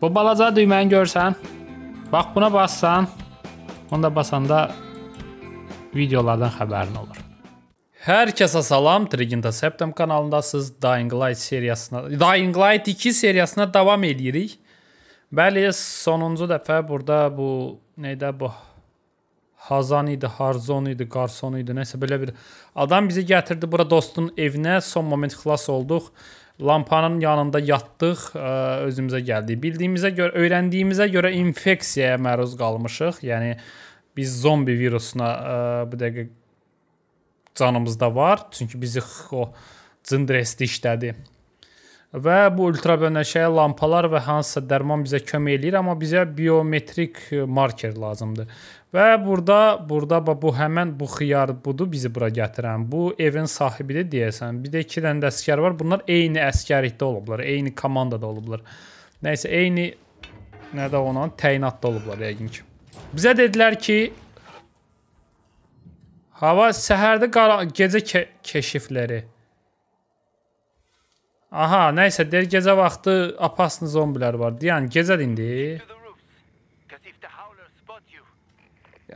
Bu balaca düyməni görsən. Bax buna bassan, onu da basanda videolardan xəbərin olur. Hər kəsə salam, Triginta Septem kanalındasınız. Dying Light seriyasına, Dying Light 2 seriyasına davam eləyirik. Bəli, sonuncu dəfə burada bu nədə bu Hazan idi, Harzon idi, Qarson idi, nəsə belə bir adam bizi gətirdi bura dostun evinə. Son moment xilas olduq lampanın yanında yatdıq, ə, e, özümüzə gəldik. Bildiyimizə görə, öyrəndiyimizə görə infeksiyaya məruz qalmışıq. Yəni biz zombi virusuna ə, e, bu dəqiqə canımızda var. Çünki bizi o cındresti işlədi. Və bu ultrabənövşəyə lampalar və hansısa dərman bizə kömək eləyir, amma bizə biometrik marker lazımdır. Və burada burada bu həmin bu xiyar budur bizi bura gətirən. Bu evin sahibidir deyəsən. Bir də 2 dənə də əskər var. Bunlar eyni əskərlikdə olublar, eyni komandada olublar. Nəysə eyni nə də ona təyinatda olublar yəqin ki. Bizə dedilər ki hava səhərdə qara, gecə ke keşifləri. Aha, nəysə, deyir gecə vaxtı apasın zombilər var. Yəni gecədir indi.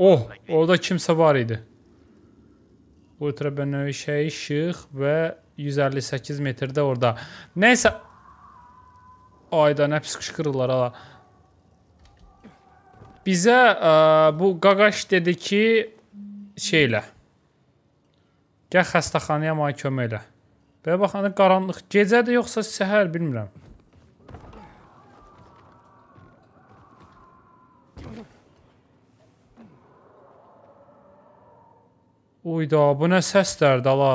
Oh, orada kimsə var idi. Ultrabənöv şey, işıq və 158 metrdə orada. Nəysə Ayda nə pis qışqırırlar hala. Bizə ə, e, bu qaqaş dedi ki, şeylə. Gəl xəstəxanaya mənə kömək elə. Belə baxanda qaranlıq. Gecədir yoxsa səhər bilmirəm. Uyda, bu nə səslər dala?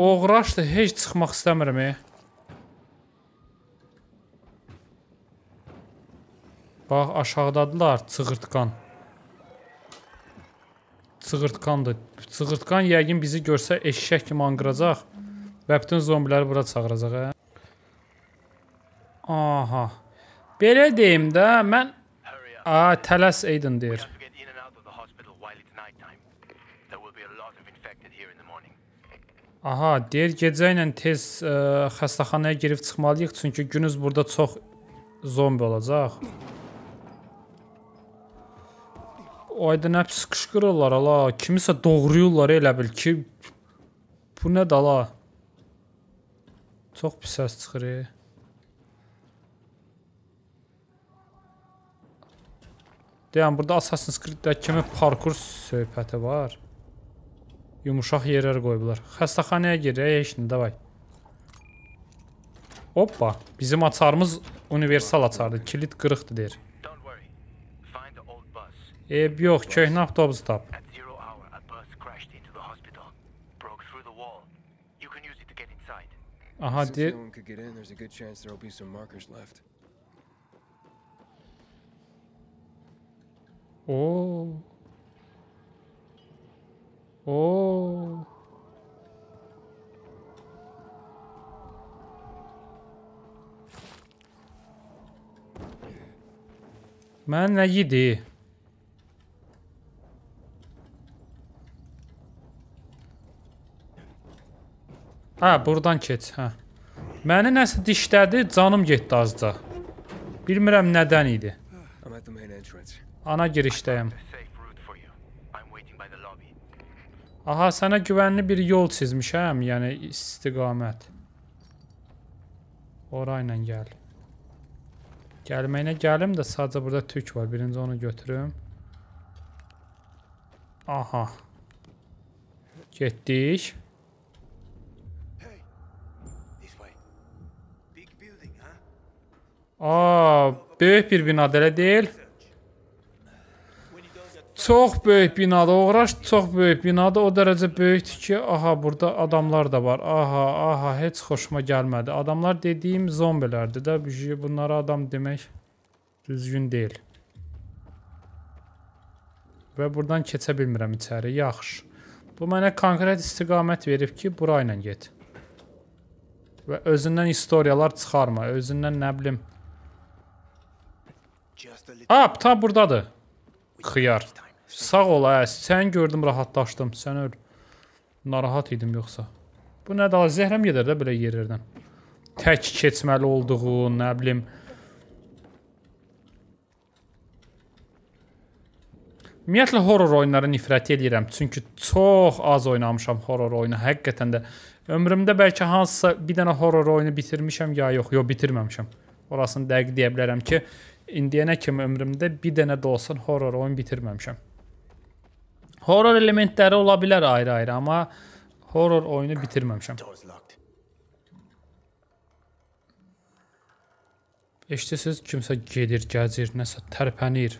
Oğraşdı, heç çıxmaq istəmirəm. Bax, aşağıdadılar, çığırtqan. Çığırtqandır. Çığırtqan yəqin bizi görsə eşşək kimi anqıracaq və bütün zombiləri bura çağıracaq, hə? Aha. Belə deyim də, mən A, tələs Aiden deyir. Aha, deyir gecə ilə tez ə, e, xəstəxanaya girib çıxmalıyıq, çünki günüz burada çox zombi olacaq. O aydın nə pis qışqırırlar ala, kimisə doğruyurlar elə bil ki, bu nə dala? Çox pis səs çıxır. E. Deyəm, yəni burada Assassin's Creed-də kimi parkur söhbəti var. Yumuşaq yerlər qoyublar. Xəstəxanaya girək, heç nə, davay. Hoppa, bizim açarımız universal açardır. Kilit qırıqdır, deyir. Eyb yox, köhnə avtobusu tap. Aha, deyir. 오. 오. Мене їди. Hə, buradan keç, hə. Məni nəsə dişlədi, canım getdi azca. Bilmirəm nədən idi. Ana girişteyim. Aha sana güvenli bir yol çizmişəm, yəni istiqamət. Orayla gəl. Gəlməyinə gəlim de sadece burada tük var. Birinci onu götürüm. Aha. Getdik. Aa, büyük bir bina, elə deyil. Çox böyük binada uğraş, çox böyük binada o dərəcə böyükdür ki, aha burada adamlar da var. Aha, aha, heç xoşuma gəlmədi. Adamlar dediyim zombilərdir də, bunlara adam demək düzgün deyil. Və buradan keçə bilmirəm içəri. Yaxşı. Bu mənə konkret istiqamət verib ki, bura ilə get. Və özündən istoriyalar çıxarma, özündən nə bilim. A, ta burdadır. Xiyar. Sağ ol, ə, sən gördüm, rahatlaşdım, sən ör. Narahat idim yoxsa. Bu nə daha zəhrəm gedər də belə yerlərdən. Tək keçməli olduğu, nə bilim. Ümumiyyətlə, horror oyunları nifrət edirəm. Çünki çox az oynamışam horror oyunu. Həqiqətən də ömrümdə bəlkə hansısa bir dənə horror oyunu bitirmişəm ya yox. Yox, bitirməmişəm. Orasını dəqiq deyə bilərəm ki, indiyənə kimi ömrümdə bir dənə də olsun horror oyun bitirməmişəm. Horror elementləri ola bilər ayrı-ayrı, amma horror oyunu bitirməmişəm. Eşitsiz kimsə gedir, gəzir, nəsə tərpənir.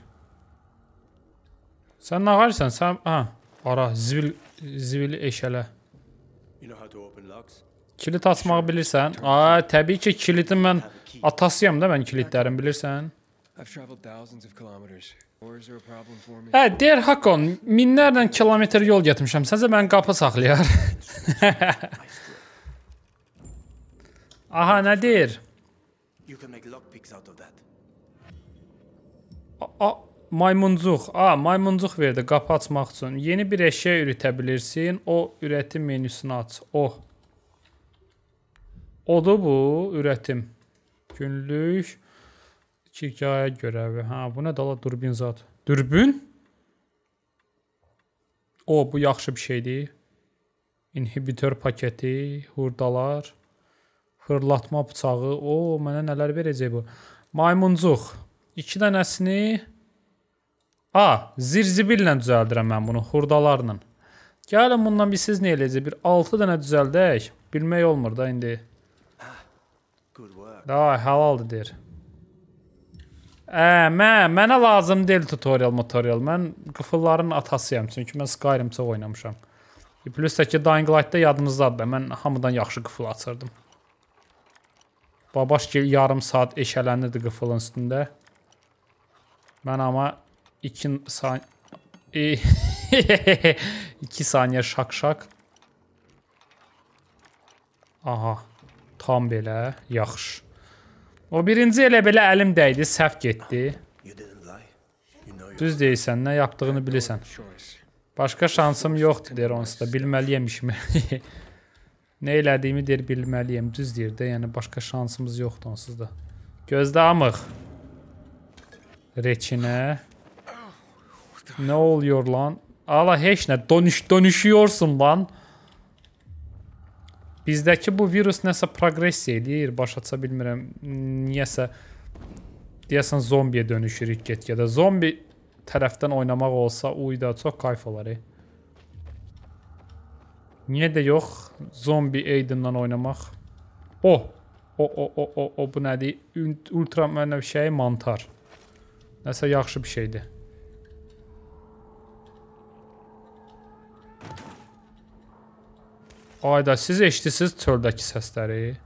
Sən nə harsan? Sən ha, hə, ara zivil zivil eşələ. Kilit açmağı bilirsən? Ay, təbii ki, kilidi mən atasıyam da mən kilidlərin, bilirsən? Hə, deyər Hakon, minlərlə kilometr yol getmişəm. Səncə mən qapı saxlayar. Aha, nə deyir? A, maymuncuq. A, maymuncuq verdi qapı açmaq üçün. Yeni bir əşya ürətə bilirsən. O ürətim menüsünü aç. O. Odur bu, ürətim. Günlük Şikayət görəvi. Hə, bu nə dala durbin zad? Dürbün? O, bu yaxşı bir şeydir. İnhibitor paketi, hurdalar, fırlatma bıçağı. O, mənə nələr verəcək bu? Maymuncuq. İki dənəsini A, zirzibillə düzəldirəm mən bunu, xurdalarla. Gəlin bundan bir siz nə eləyəcək? Bir 6 dənə düzəldək. Bilmək olmur da indi. Ah, da, həlaldır deyir. Ə, mə, mənə lazım deyil tutorial, tutorial. Mən qıfılların atasıyam, çünki mən Skyrim çox oynamışam. E, plus da ki, Dying Light-da yadınızdadır da, mən hamıdan yaxşı qıfıl açırdım. Babaşgil yarım saat eşələnirdi qıfılın üstündə. Mən amma 2 e, saniyə 2 saniyə şaq-şaq. Aha. Tam belə. Yaxşı. O birinci elə belə əlim dəydi, səhv getdi. Düz deyirsən, nə yapdığını bilirsən. Başqa şansım yoxdur, deyir onsuz da. Bilməliyəm işimi. nə elədiyimi deyir, bilməliyəm. Düz deyir də, yəni başqa şansımız yoxdur onsuz da. Gözləmıq. Reçinə. Nə oluyor lan? Allah heç nə, dönüş, dönüşüyorsun lan. Bizdəki bu virus nəsə progressiya eləyir, başa aça bilmirəm. Niyəsə deyəsən zombiyə dönüşürük get-gedə. Zombi tərəfdən oynamaq olsa uyda çox kayf olar. E. Niyə də yox, zombi Aiden'dan oynamaq. O, oh, o, o, o, o, o bu nədir? Ultra mənəv şey mantar. Nəsə yaxşı bir şeydir. Ayda, siz eşidirsiniz çöldəki səsləri?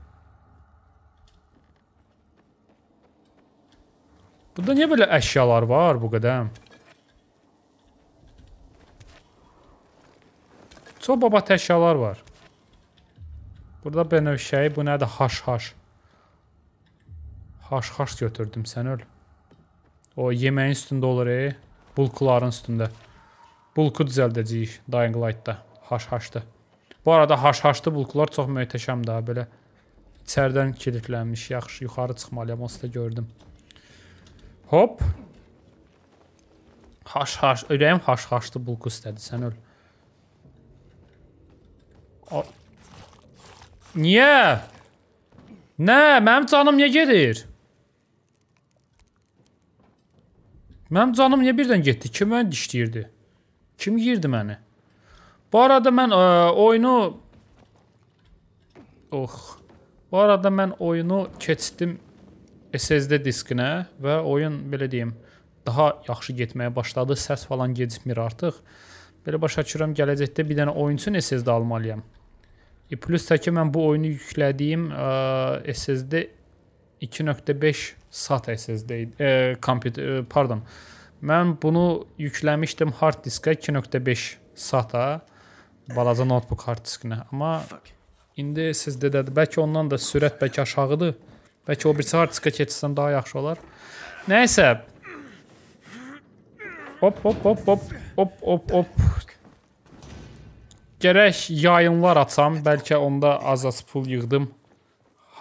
Burada niyə belə əşyalar var bu qədəm? Çox babat əşyalar var. Burada benövşəyi, bu nədir? Haş-haş. Haş-haş götürdüm, sən öl. O yeməyin üstündə olur, e? Bulkuların üstündə. Bulku düzəldəcəyik Dying Light-da. Haş-haşdır. Bu arada haş-haşlı bulklar çox möhtəşəm daha belə içərdən kilidlənmiş. Yaxşı, yuxarı çıxmalıyam, onsuz da gördüm. Hop. Haş-haş, ürəyim haş-haşlı bulku istədi, sən öl. O Niyə? Nə, mənim canım niyə gedir? Mənim canım niyə birdən getdi? Kim məni dişləyirdi? Kim yirdi məni? Bu arada mən ə, e, oyunu Oh. Bu arada mən oyunu keçdim SSD diskinə və oyun belə deyim, daha yaxşı getməyə başladı. Səs falan gecikmir artıq. Belə başa düşürəm gələcəkdə bir dənə oyun üçün SSD almalıyam. E, plus tək ki mən bu oyunu yüklədiyim ə, SSD 2.5 SATA SSD e, kompüter e, pardon. Mən bunu yükləmişdim hard diskə 2.5 SATA balaca notebook hard diskinə. Amma indi SSD-dədir. Bəlkə ondan da sürət bəlkə aşağıdır. Bəlkə o birisi hard diskə keçsən daha yaxşı olar. Nəysə. Hop hop hop hop hop hop hop. Gərək yayınlar açam, bəlkə onda az-az pul yığdım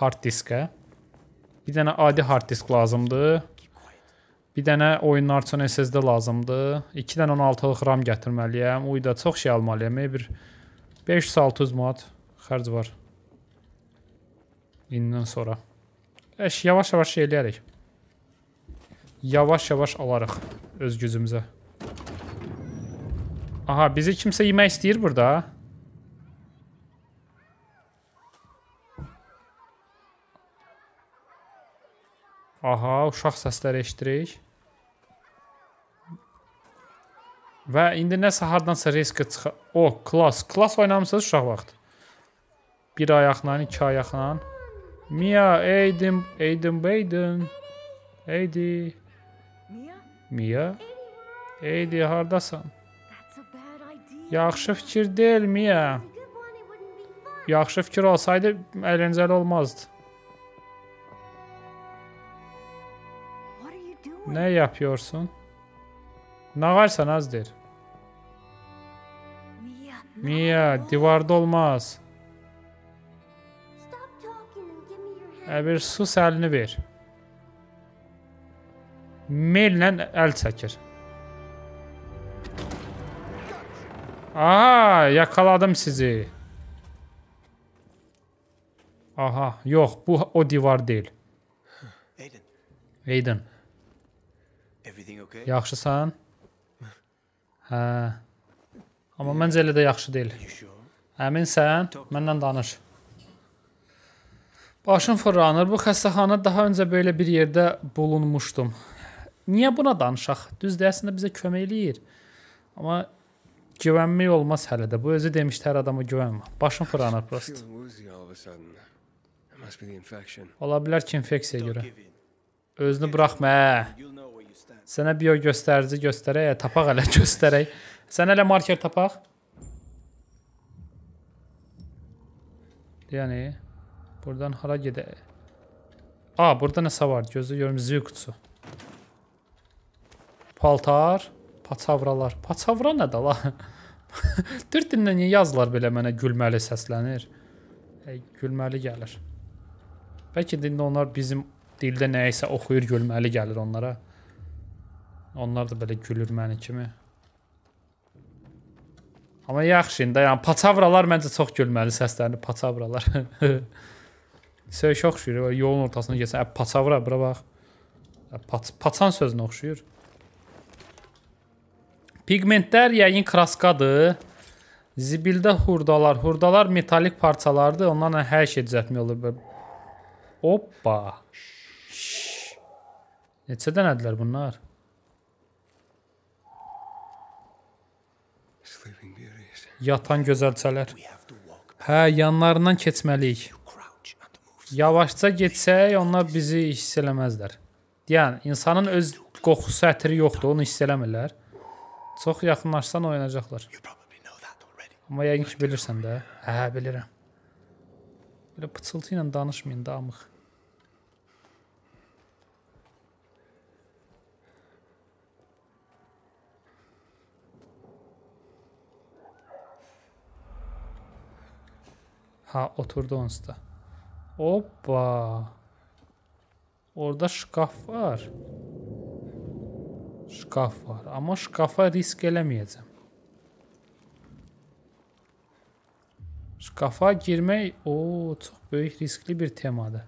hard diskə. Bir dənə adi hard disk lazımdır. Bir dənə oyunlar üçün SSD lazımdır. 2 dənə 16-lıq RAM gətirməliyəm. Uyda çox şey almalıyam. Bir 500-600 manat xərc var. İndən sonra. Əş, yavaş-yavaş şey eləyərik. Yavaş-yavaş alarıq öz gücümüzə. Aha, bizi kimsə yemək istəyir burada. Aha, uşaq səsləri eşidirik. Və indi nəsə hardansa riskə çıxa... O, oh, klas. Klas oynamısınız uşaq vaxtı. Bir ayaqla, iki ayaqla. Mia, Aiden, Aiden, Aiden. Eydi. Mia? Mia? Eydi, hardasan? Yaxşı fikir deyil, Mia. Yaxşı fikir olsaydı, əyləncəli olmazdı. Ne yapıyorsun? Ne varsa azdır. Mia, divarda olmaz. E, bir sus əlini ver. Mellə el çəkir. Aha, yakaladım sizi. Aha, yok bu o divar değil. Aiden. Aiden. Okay? Yaxşısan? Hə. Amma məncə elə də yaxşı deyil. Əminsən? Mənlə danış. Başım fırlanır. Bu xəstəxana daha öncə belə bir yerdə bulunmuşdum. Niyə buna danışaq? Düzdür, əslində bizə kömək eləyir. Amma güvənmək olmaz hələ də. Bu özü demişdi hər adama güvənmə. Başım fırlanır prost. Ola bilər ki, infeksiyaya görə. Özünü buraxma. Hə. Sənə bio göstərici göstərək, ya, hə, tapaq hələ göstərək. Sən hələ marker tapaq. Yəni buradan hara gedək? A, burada nəsə var. Gözlə görüm zil qutusu. Paltar, paçavralar. Paçavra nədir la? Türk dilində niyə yazılar belə mənə gülməli səslənir? Ey, gülməli gəlir. Bəlkə də indi onlar bizim dildə nəyisə oxuyur, gülməli gəlir onlara. Onlar da belə gülür məni kimi. Amma yaxşı indi, yəni paçavralar məncə çox gülməli səslərini, paçavralar. Söyüş oxşuyur, yolun ortasına keçsən, ə paçavra bura bax. Paç paçan sözünə oxşuyur. Pigmentlər yəqin kraskadır. Zibildə hurdalar, hurdalar metalik parçalardır. Onlarla hər şey düzəltmək olur. Hoppa. Neçə dənədirlər bunlar? Yatan gözəlçələr. Hə, yanlarından keçməliyik. Yavaşca getsək, onlar bizi hiss eləməzlər. Yəni, insanın öz qoxusu ətri yoxdur, onu hiss eləmirlər. Çox yaxınlaşsan oynayacaqlar. Amma yəqin ki, bilirsən də. Hə, bilirəm. Belə pıçıltı ilə danışmayın da, amıq. Ha, oturdu onsuz da. Hoppa. Orada şkaf var. Şkaf var. Amma şkafa risk eləməyəcəm. Şkafa girmək o çox böyük riskli bir temadır.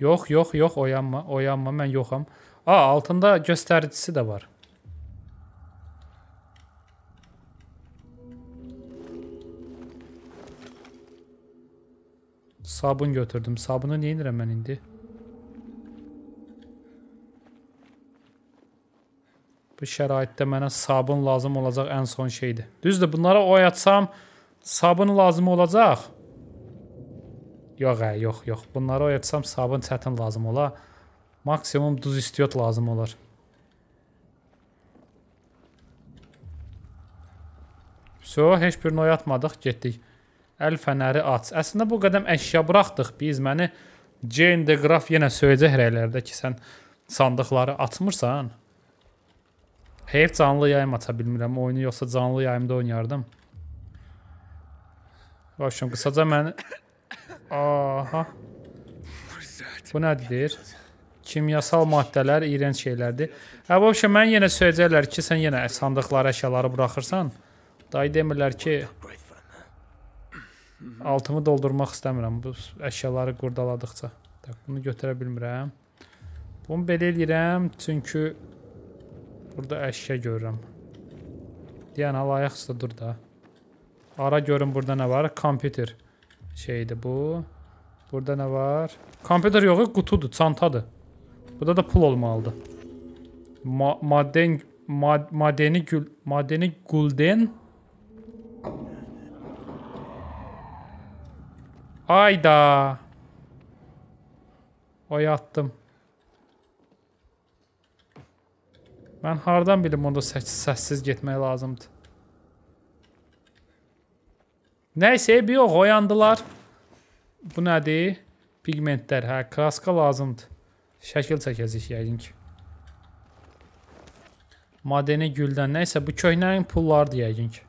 Yox, yox, yox, oyanma, oyanma, mən yoxam. A, altında göstəricisi də var. Sabun götürdüm. Sabunu nə edirəm mən indi? Bu şəraitdə mənə sabun lazım olacaq ən son şeydir. Düzdür, bunlara oyatsam sabun lazım olacaq. Yox, ə, hə, yox, yox. Bunları oyatsam sabun çətin lazım ola. Maksimum duz istiot lazım olar. So, heç birini oyatmadıq, getdik. Əl fənəri aç. Əslində bu qədəm əşya buraxdıq biz. Məni Jane de Graf yenə söyləyəcək rəylərdə ki, sən sandıqları açmırsan. Heyf canlı yayım aça bilmirəm. Oyunu yoxsa canlı yayımda oynardım. Başım qısaca məni Aha. Bu nədir? Kimyasal maddələr iyrənc şeylərdir. Hə, vəbşə, mən yenə söyləyəcəklər ki, sən yenə sandıqlara əşyaları buraxırsan. Dayı demirlər ki, altımı doldurmaq istəmirəm bu əşyaları qurdaladıqca. Bunu götürə bilmirəm. Bunu belə eləyirəm, çünki burada əşya görürəm. Deyən, hal hə, ayaq üstə dur da. Ara görün burada nə var? Kompüter. Kompüter. şeydi bu. Burada ne var? Komputer yoxu qutudur, çantadır. Burada da pul olmalıdır. Ma maden ma madeni gül madeni gulden Ayda. Oya attım. Mən hardan bilim onda sessiz getmək lazımdı. Nəysə, bir yox, oyandılar. Bu nədir? Pigmentlər, hə, kraska lazımdır. Şəkil çəkəcək yəqin ki. Madeni güldən, nəysə, bu köhnənin pullardır yəqin ki.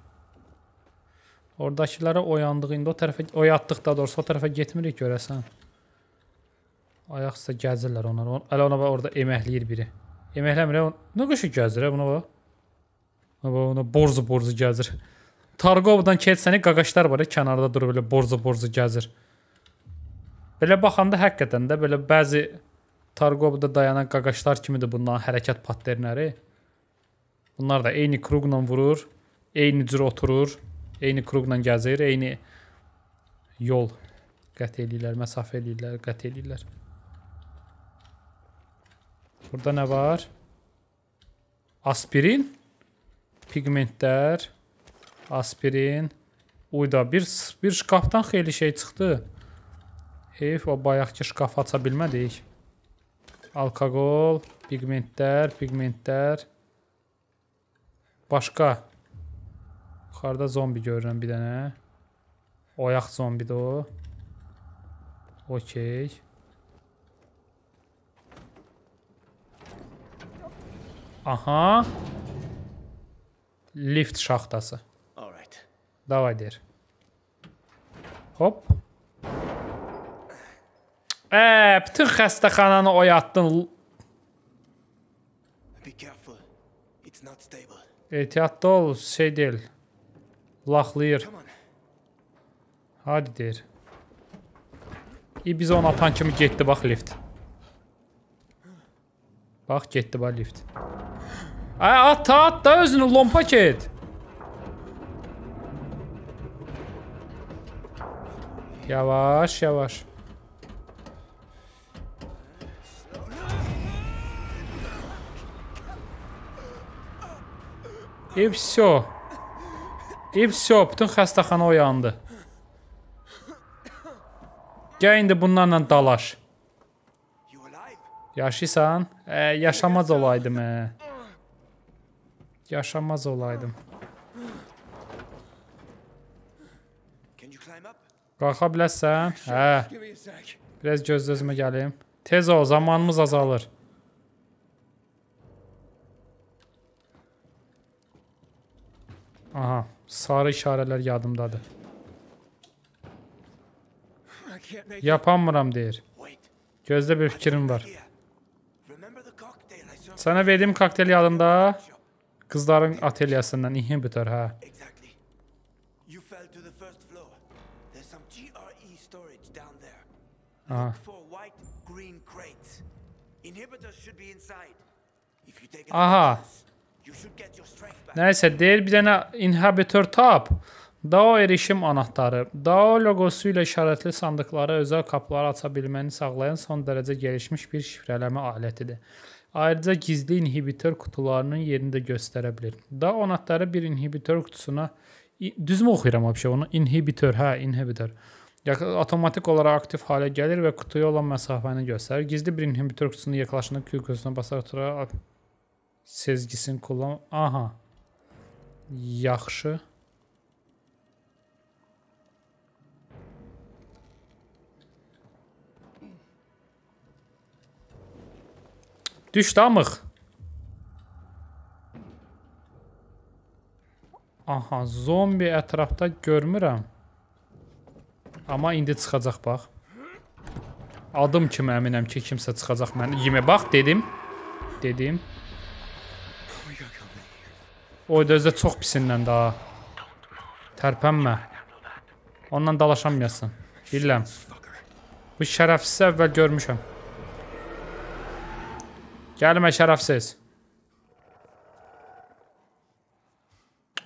Oradakilərə oyandığında, o tərəfə, oyatdıq da doğrusu, o tərəfə getmirik görəsən. Ayaq üstə gəzirlər onlar, ələ ona bax, orada əməkləyir biri. Əməkləmir, hə, nə qışı gəzir, hə, buna bax. Ona borzu-borzu gəzir. Targovdan keçsəni qaqaşlar var, kənarda durub belə borcu-borcu gəzir. Belə baxanda həqiqətən də belə bəzi Targovda dayanan qaqaşlar kimidir bunların hərəkət paternləri. Bunlar da eyni kruqla vurur, eyni cür oturur, eyni kruqla gəzir, eyni yol qət eləyirlər, məsafə eləyirlər, qət eləyirlər. Burada nə var? Aspirin, pigmentlər, Aspirin. Uyda bir, bir şkafdan xeyli şey çıxdı. Heyf o bayaqki şkafı aça bilmədik. Alkoqol, pigmentlər, pigmentlər. Başqa. Yuxarıda zombi görürəm bir dənə. Oyaq zombidir o. Okey. Aha. Lift şaxtası. Давай, дər. Hop. Ə, bütün xəstəxananı oyatdın. Be careful. It's not stable. Ehtiyatlı ol, şey deyil. Laxlayır. Hadi deyir. İyi, biz onu atan kimi getdi, bax lift. Bax, getdi, bax lift. Ay, at, at da özünü, lompa ket. Yavaş yavaş. И все. И все, bütün xəstəxana oyandı. Gəl indi bunlarla dalaş. Yaşısan? E, yaşamaz olaydım. E. Yaşamaz olaydım. Qalxa biləsən? Hə. Biraz göz-gözümə gəlim. Tez ol, zamanımız azalır. Aha, sarı işarələr yadımdadır. Yapamıram deyir. Gözdə bir fikrim var. Sənə verdiyim kokteyl yadında qızların atelyasından inhibitor, hə. Look for white green crates. Inhibitors should be inside. If you take a Aha. you should get your strength back. Nəysə deyir bir dənə inhibitor tap. DAO erişim anahtarı. DAO loqosu ilə işarətli sandıqlara özəl qapıları aça bilməni sağlayan son dərəcə gəlişmiş bir şifrələmə alətidir. Ayrıca gizli inhibitor qutularının yerini də göstərə bilir. DAO anahtarı bir inhibitor qutusuna düzmü oxuyuram abşə onu? Inhibitor, hə, inhibitor. Inhibitor Otomatik olaraq aktiv hale gelir ve qutuya olan məsafəni göstərir. Gizli bir inhibitor qutusunun yaxınlaşında Q qutusuna basaraq tura sezgisini kullan... Aha. Yaxşı. Düşdü amıq. Aha, zombi ətrafda görmürəm. Amma indi çıxacaq bax. Adım kimi əminəm ki, kimsə çıxacaq məni. Yemə bax dedim. Dedim. Oy da özdə çox pisindən daha. Tərpənmə. Ondan dalaşamayasan. Bilirəm. Bu şərəfsiz əvvəl görmüşəm. Gəlmə şərəfsiz.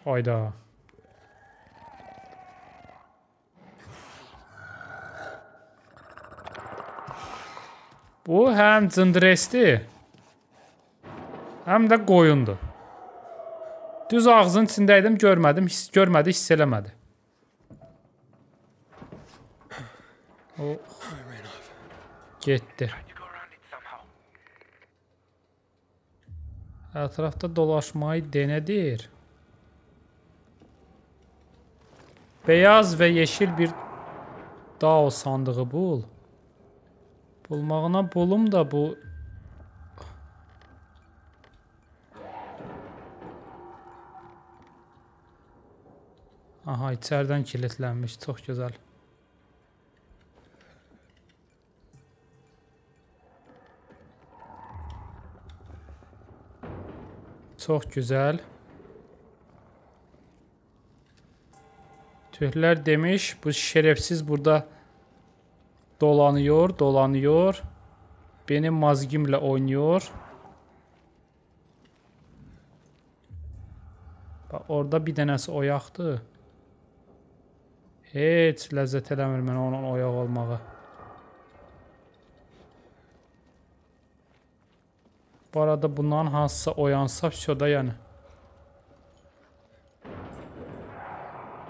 Ayda. Bu həm cındresdir, həm də qoyundur. Düz ağzın içində idim, görmədim, his, görmədi, hiss eləmədi. O getdi. Ətrafda dolaşmayı denədir. Beyaz və yeşil bir DAO sandığı bul. Bulmağına bulum da bu Aha içeriden kilitlənmiş. Çox gözəl. Çox gözəl. Türklər demiş, bu şerefsiz burada Dolanıyor, dolanıyor. Benim mazgimle oynuyor. Bax, orada bir dənəsi oyaqdır. Heç ləzzət eləmir mənə onun oyaq olmağı. Bu arada bundan hansısa oyansa vəsyoda yəni.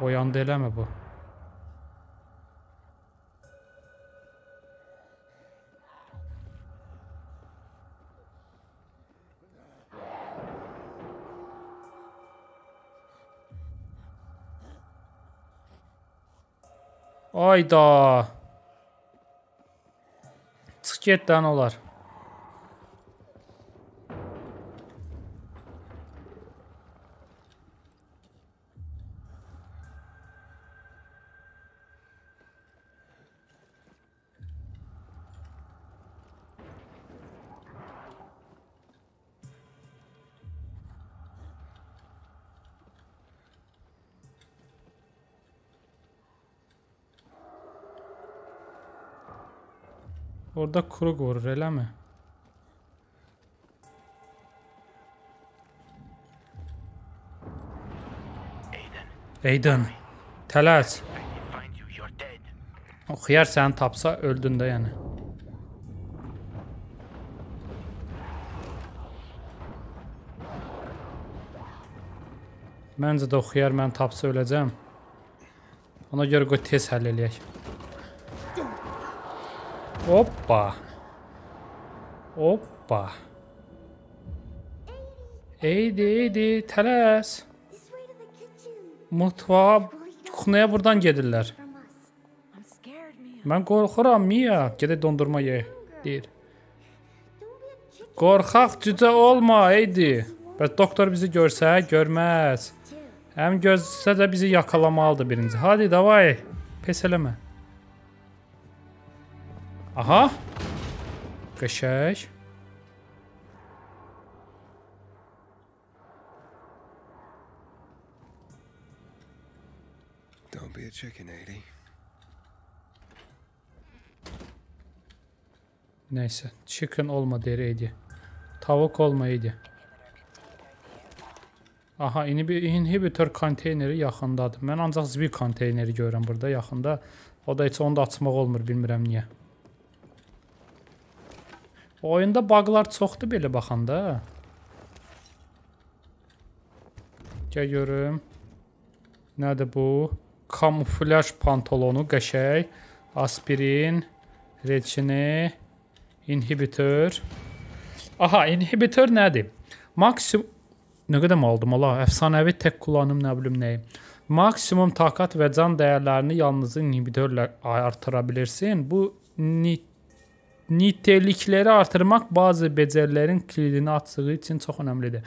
Oyandı eləmi bu? Ayda. Çıx get də olar. Orada Krug vurur, eləmi? Aiden, tələs. O xiyar səni tapsa öldün də yəni. Məncə də o xiyar məni tapsa öləcəm. Ona görə qoy tez həll eləyək. Опа. Oppa. Eydi, eydi, tələs. Mutfağa, kuxunaya buradan gedirlər. Mən qorxuram, Mia. Gedək dondurma ye, deyir. Qorxaq cücə olma, eydi. Bəs doktor bizi görsə, görməz. Həm gözsə də bizi yakalamalıdır birinci. Hadi, davay, pes eləmə. Aha. Качаешь. Don't be a chicken, Eddie. Neyse. Chicken olma deri Eddie. Tavuk olma Eddie. Aha, bir, inhibitor konteyneri yaxındadır. Mən ancaq zbi konteyneri görürəm burada yaxında. O da heç onu da açmaq olmur, bilmirəm niyə. Oyunda buglar çoxdur belə baxanda. Gəl görüm. Nədir bu? Kamuflyaj pantolonu qəşəng, aspirin, reçini, inhibitor. Aha, inhibitor nədir? Maksimum nə qədər aldım Allah, əfsanəvi tək kullanım nə bilim nəyi. Maksimum takat və can dəyərlərini yalnız inhibitorla artıra bilirsən. Bu nit nitelikləri artırmaq bazı becərilərin klidini açığı üçün çox önəmlidir.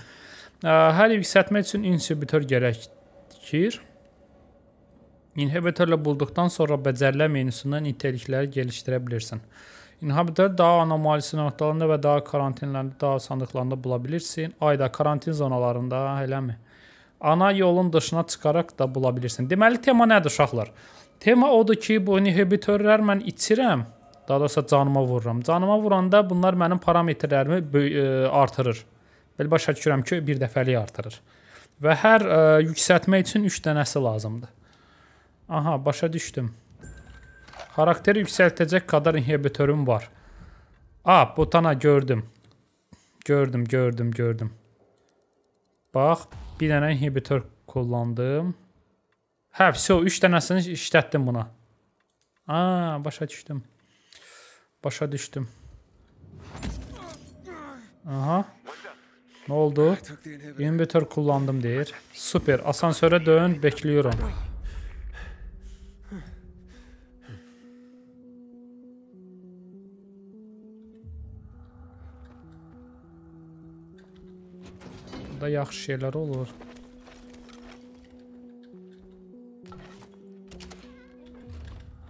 Hər yüksəltmək üçün inhibitor gərəkdir. İnhibitorla bulduqdan sonra becərilər menyusundan nitelikləri gelişdirə bilirsən. İnhibitor daha anomalisi nöqtələrində və daha karantinlərində, daha sandıqlarında bula bilirsən. Ayda karantin zonalarında, eləmi? Ana yolun dışına çıxaraq da bula bilirsən. Deməli tema nədir uşaqlar? Tema odur ki, bu inhibitorlar mən içirəm. Daha doğrusu canıma vururam. Canıma vuranda bunlar mənim parametrlərimi e, artırır. Belə başa düşürəm ki, bir dəfəlik artırır. Və hər ə, e, yüksətmə üçün 3 dənəsi lazımdır. Aha, başa düşdüm. Xarakteri yüksəltəcək qədər inhibitorum var. A, butana gördüm. Gördüm, gördüm, gördüm. Bax, bir dənə inhibitor kullandım. Hə, so, 3 dənəsini işlətdim buna. A, başa düşdüm. Başa düştüm. Aha. Ne oldu? İnvitör kullandım deyir. Süper. Asansöre dön. Bekliyorum. Burada yaxşı şeyler olur.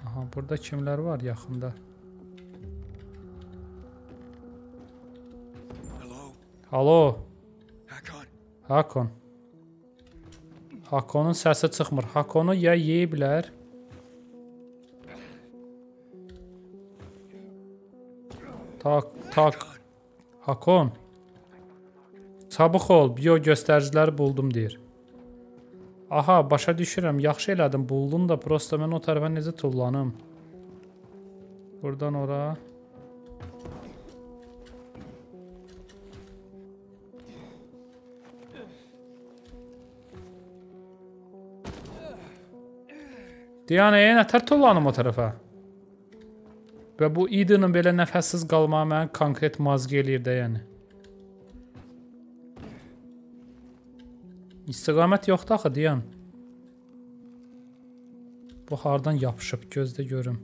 Aha burada kimler var yakında? Alo. Hakon. Hakon. Hakonun səsi çıxmır. Hakonu ya yeyiblər. Tak, tak. Hakon. Çabıq ol, bio göstəriciləri buldum deyir. Aha, başa düşürəm. Yaxşı elədim, buldum da, prosta mən o tərəfə necə tullanım? Buradan ora. Diyanəyə nətər tullanım o tərəfə? Və bu Eden'ın belə nəfəssiz qalmağı mənə konkret mazgi eləyir də yəni. İstiqamət yoxdur axı Diyan. Bu hardan yapışıb gözdə görüm.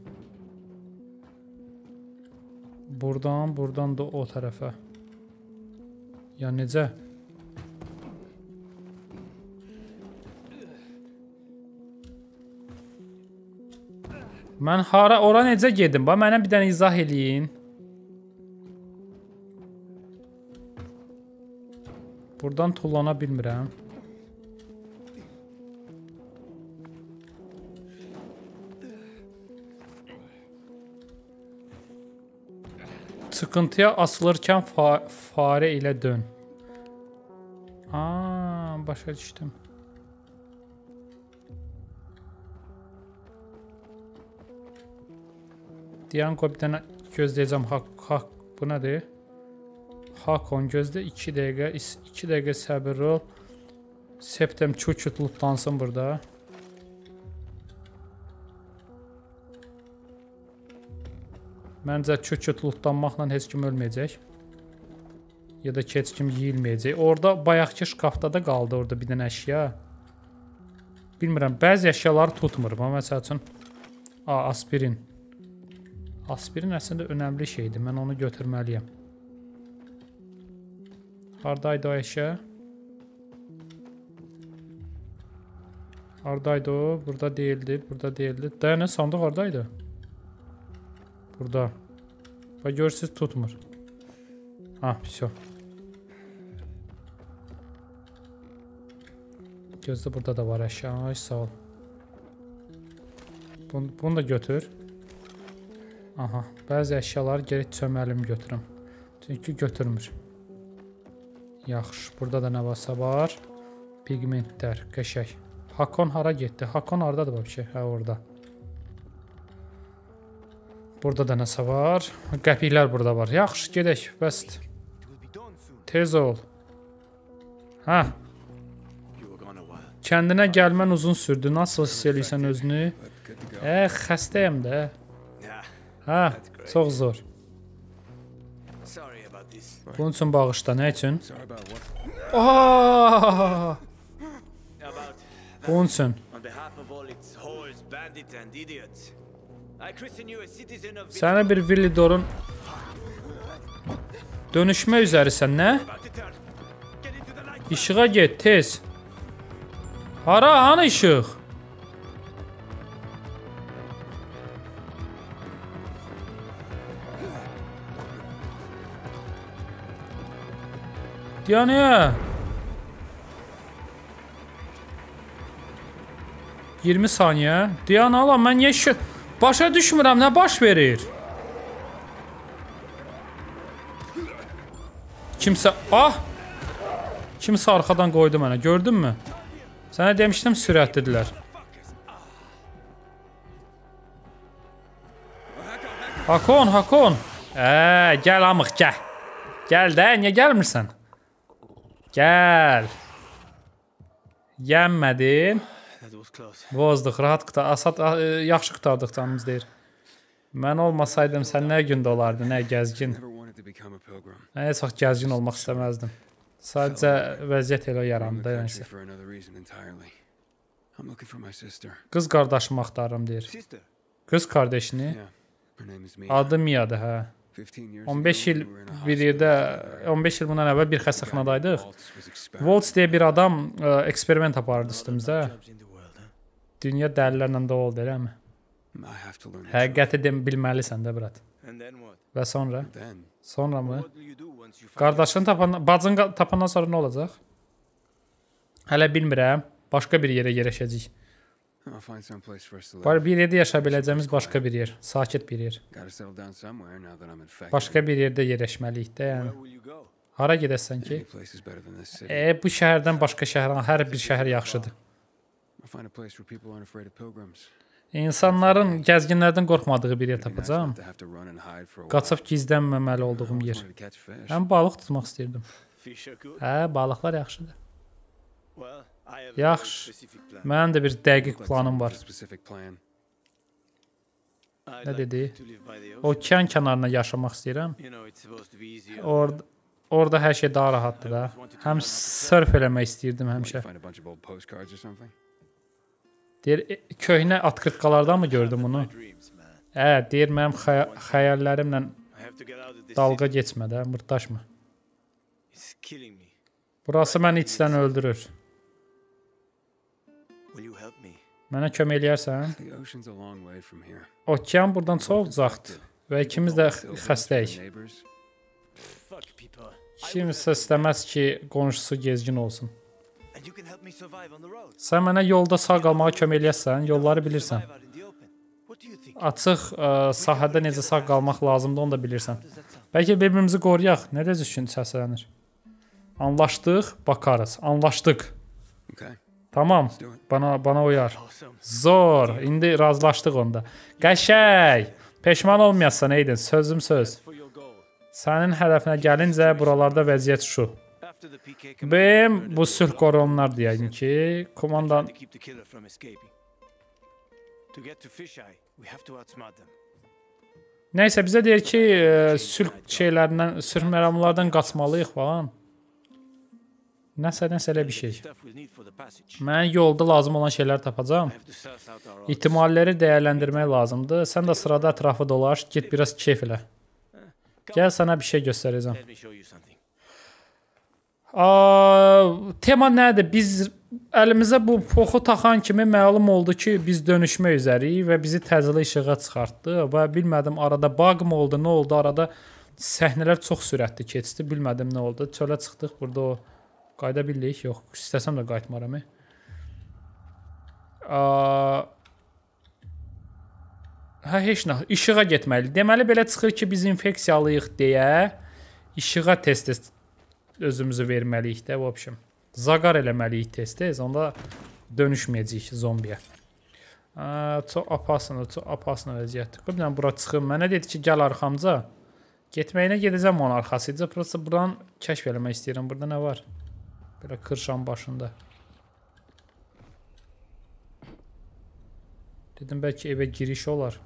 Buradan, buradan da o tərəfə. Ya necə? Necə? Mən hara, ora necə gedim? Bana mənə bir dənə izah eləyin. Buradan tullana bilmirəm. Sıkıntıya asılırken fa farə ilə dön. Aa, başa düşdüm. Dianko bir dənə gözləyəcəm. Hak, hak, bu nədir? Hakon gözlə 2 dəqiqə, 2 dəqiqə səbir ol. Septem çüküt lutlansın burada. Məncə çüküt lutlanmaqla heç kim ölməyəcək. Ya da heç kim yeyilməyəcək. Orada bayaqki şkafda da qaldı orada bir dənə əşya. Bilmirəm, bəzi əşyaları tutmur. Məsəl üçün, a, aspirin. Aspirin əslində önəmli şeydir. Mən onu götürməliyəm. Hardaydı Ayşə? Hardaydı o? Burada deyildi. Burada deyildi. Dayanın sandıq hardaydı? Burada. Bak görürsünüz tutmur. Ha, все. Gözde burada da var əşya. Ay sağ ol. Bunu, bunu da götür. Aha, bəzi əşyaları geri çöməlim götürüm. Çünki götürmür. Yaxşı, burada da nə varsa var. Pigmentlər, qəşək. Hakon hara getdi? Hakon hardadır bu şey? Hə, orada. Burada da nəsə var. Qəpiklər burada var. Yaxşı, gedək. Bəsdir. Tez ol. Hə. Kəndinə gəlmən uzun sürdü. Nasıl hiss eləyirsən özünü? Ə, eh, xəstəyəm də. Hə, çox zor. Bunun üçün bağışla, nə üçün? Aaaaaa! Bunun üçün. Səni bir Villidor'un... Dönüşmə üzərisən, nə? İşığa get, tez. Hara, hanı işıq? Yanıyor. 20 saniye. Diana ala, mən niyə şö... Başa düşmürəm, ne baş verir? Kimsə... Ah! Kimsə arxadan qoydu mənə, gördünmü? Sənə demişdim, sürətlidirlər. Hakon, Hakon! Ə, gəl amıq, gel Gəl də, niyə gəlmirsən? Gəl. Yənmədim. Vozduq, rahat qıta. Asad, e, yaxşı qutardıq canımız deyir. Mən olmasaydım sən nə gündə olardın, nə gəzgin. Nə heç vaxt gəzgin olmaq istəməzdim. Sadəcə vəziyyət elə yarandı, nəysə. Qız qardaşımı axtarıram deyir. Qız qardaşını? Adı Miyadır, hə. 15 il bir yerdə 15 il bundan əvvəl bir xəstəxanada idik. Volts deyə bir adam ə, e, eksperiment apardı üstümüzdə. Dünya dəlilərlə dolu oldu, eləmi? Həqiqəti dem bilməlisən də, brat. Və sonra? Sonra mı? Qardaşını tapan, bacını tapandan sonra nə olacaq? Hələ bilmirəm. Başqa bir yerə yerləşəcək. Var bir yerdə yaşaya biləcəyimiz başqa bir yer, sakit bir yer. Başqa bir yerdə yerləşməliyik də, yəni. Hara gedəsən ki? E, bu şəhərdən başqa şəhərə, hər bir şəhər yaxşıdır. İnsanların gəzginlərdən qorxmadığı bir yer tapacağam. Qaçıb gizlənməməli olduğum yer. Mən balıq tutmaq istəyirdim. Hə, balıqlar yaxşıdır. Yaxşı. Mənim də bir dəqiq planım var. Nə dedi? Okean kənarında yaşamaq istəyirəm. Orda orada hər şey daha rahatdır da. Həm sörf eləmək istəyirdim həmişə. Deyir, e, köhnə atkırtqalardan mı gördüm bunu? Hə, deyir, mənim xəy xəyallərimlə dalğa geçmə də, mırtdaşma. Burası məni içdən öldürür. Mənə kömək eləyərsən? Okean burdan çox uzaqdır və ikimiz də xəstəyik. Kimsə istəməz ki, qonşusu gezgin olsun. Sən mənə yolda sağ qalmağa kömək eləyəsən, yolları bilirsən. Açıq ə, e, sahədə necə sağ qalmaq lazımdır, onu da bilirsən. Bəlkə bir-birimizi qoruyaq. Nə deyirsiniz üçün səslənir? Anlaşdıq, bakarız. Anlaşdıq. Okay. Tamam. Bana bana uyar. Zor. İndi razılaşdıq onda. Qəşəng. Peşman olmayasan Aiden, sözüm söz. Sənin hədəfinə gəlincə buralarda vəziyyət şu. Bem bu sülh qoruyanlar deyəyin ki, komandan Nəysə bizə deyir ki, e, sülh şeylərindən, sülh məramlardan qaçmalıyıq falan. Nəsə, nəsə elə bir şey. Mən yolda lazım olan şeylər tapacağam. İhtimalləri dəyərləndirmək lazımdır. Sən də sırada ətrafı dolaş, get biraz keyf elə. Eh, Gəl sənə bir şey göstərəcəm. A, tema nədir? Biz əlimizə bu poxu taxan kimi məlum oldu ki, biz dönüşmək üzəriyik və bizi təcili işığa çıxartdı və bilmədim arada bug mı oldu, nə oldu arada səhnələr çox sürətli keçdi, bilmədim nə oldu. Çölə çıxdıq, burada o Qayıda bildik? Yox. İstəsəm də qayıtmaram. Eh. Hə, heç nə. İşığa getməli. Deməli belə çıxır ki, biz infeksiyalıyıq deyə işığa tez-tez özümüzü verməliyik də, vəbşim. Zaqar eləməliyik tez-tez, onda dönüşməyəcəyik zombiyə. Çox apasını, çox apasını vəziyyətdir. Bir dənə bura çıxım. Mənə dedi ki, gəl arxamca. Getməyinə gedəcəm onun arxasıca. Prosta buradan kəşf eləmək istəyirəm. Burada nə var? Belə kırşan başında. Dedim bəlkə evə giriş olar.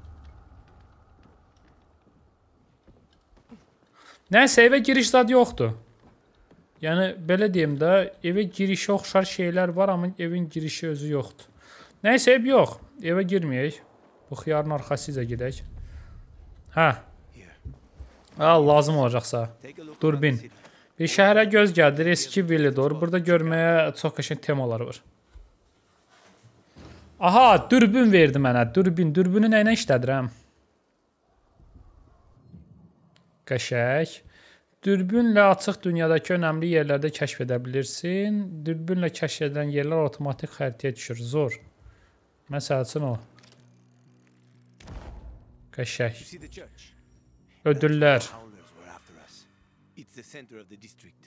Nəsə evə giriş zad yoxdur. Yəni belə deyim də, evə girişə oxşar şeylər var, amma evin girişi özü yoxdur. Nəysə ev yox. Evə girməyək. Bu xiyarın arxası ilə gedək. Hə. Ha, lazım olacaqsa. Durbin. Bir şəhərə göz gəldi, eski Villidor. Burada görməyə çox qəşəng temalar var. Aha, dürbün verdi mənə. Dürbün, dürbünü nəyinə işlədirəm? Qəşək. Dürbünlə açıq dünyadakı önəmli yerlərdə kəşf edə bilirsən. Dürbünlə kəşf edilən yerlər avtomatik xəritəyə düşür. Zor. Məsəl üçün o. Qəşək. Ödüllər the center of the district.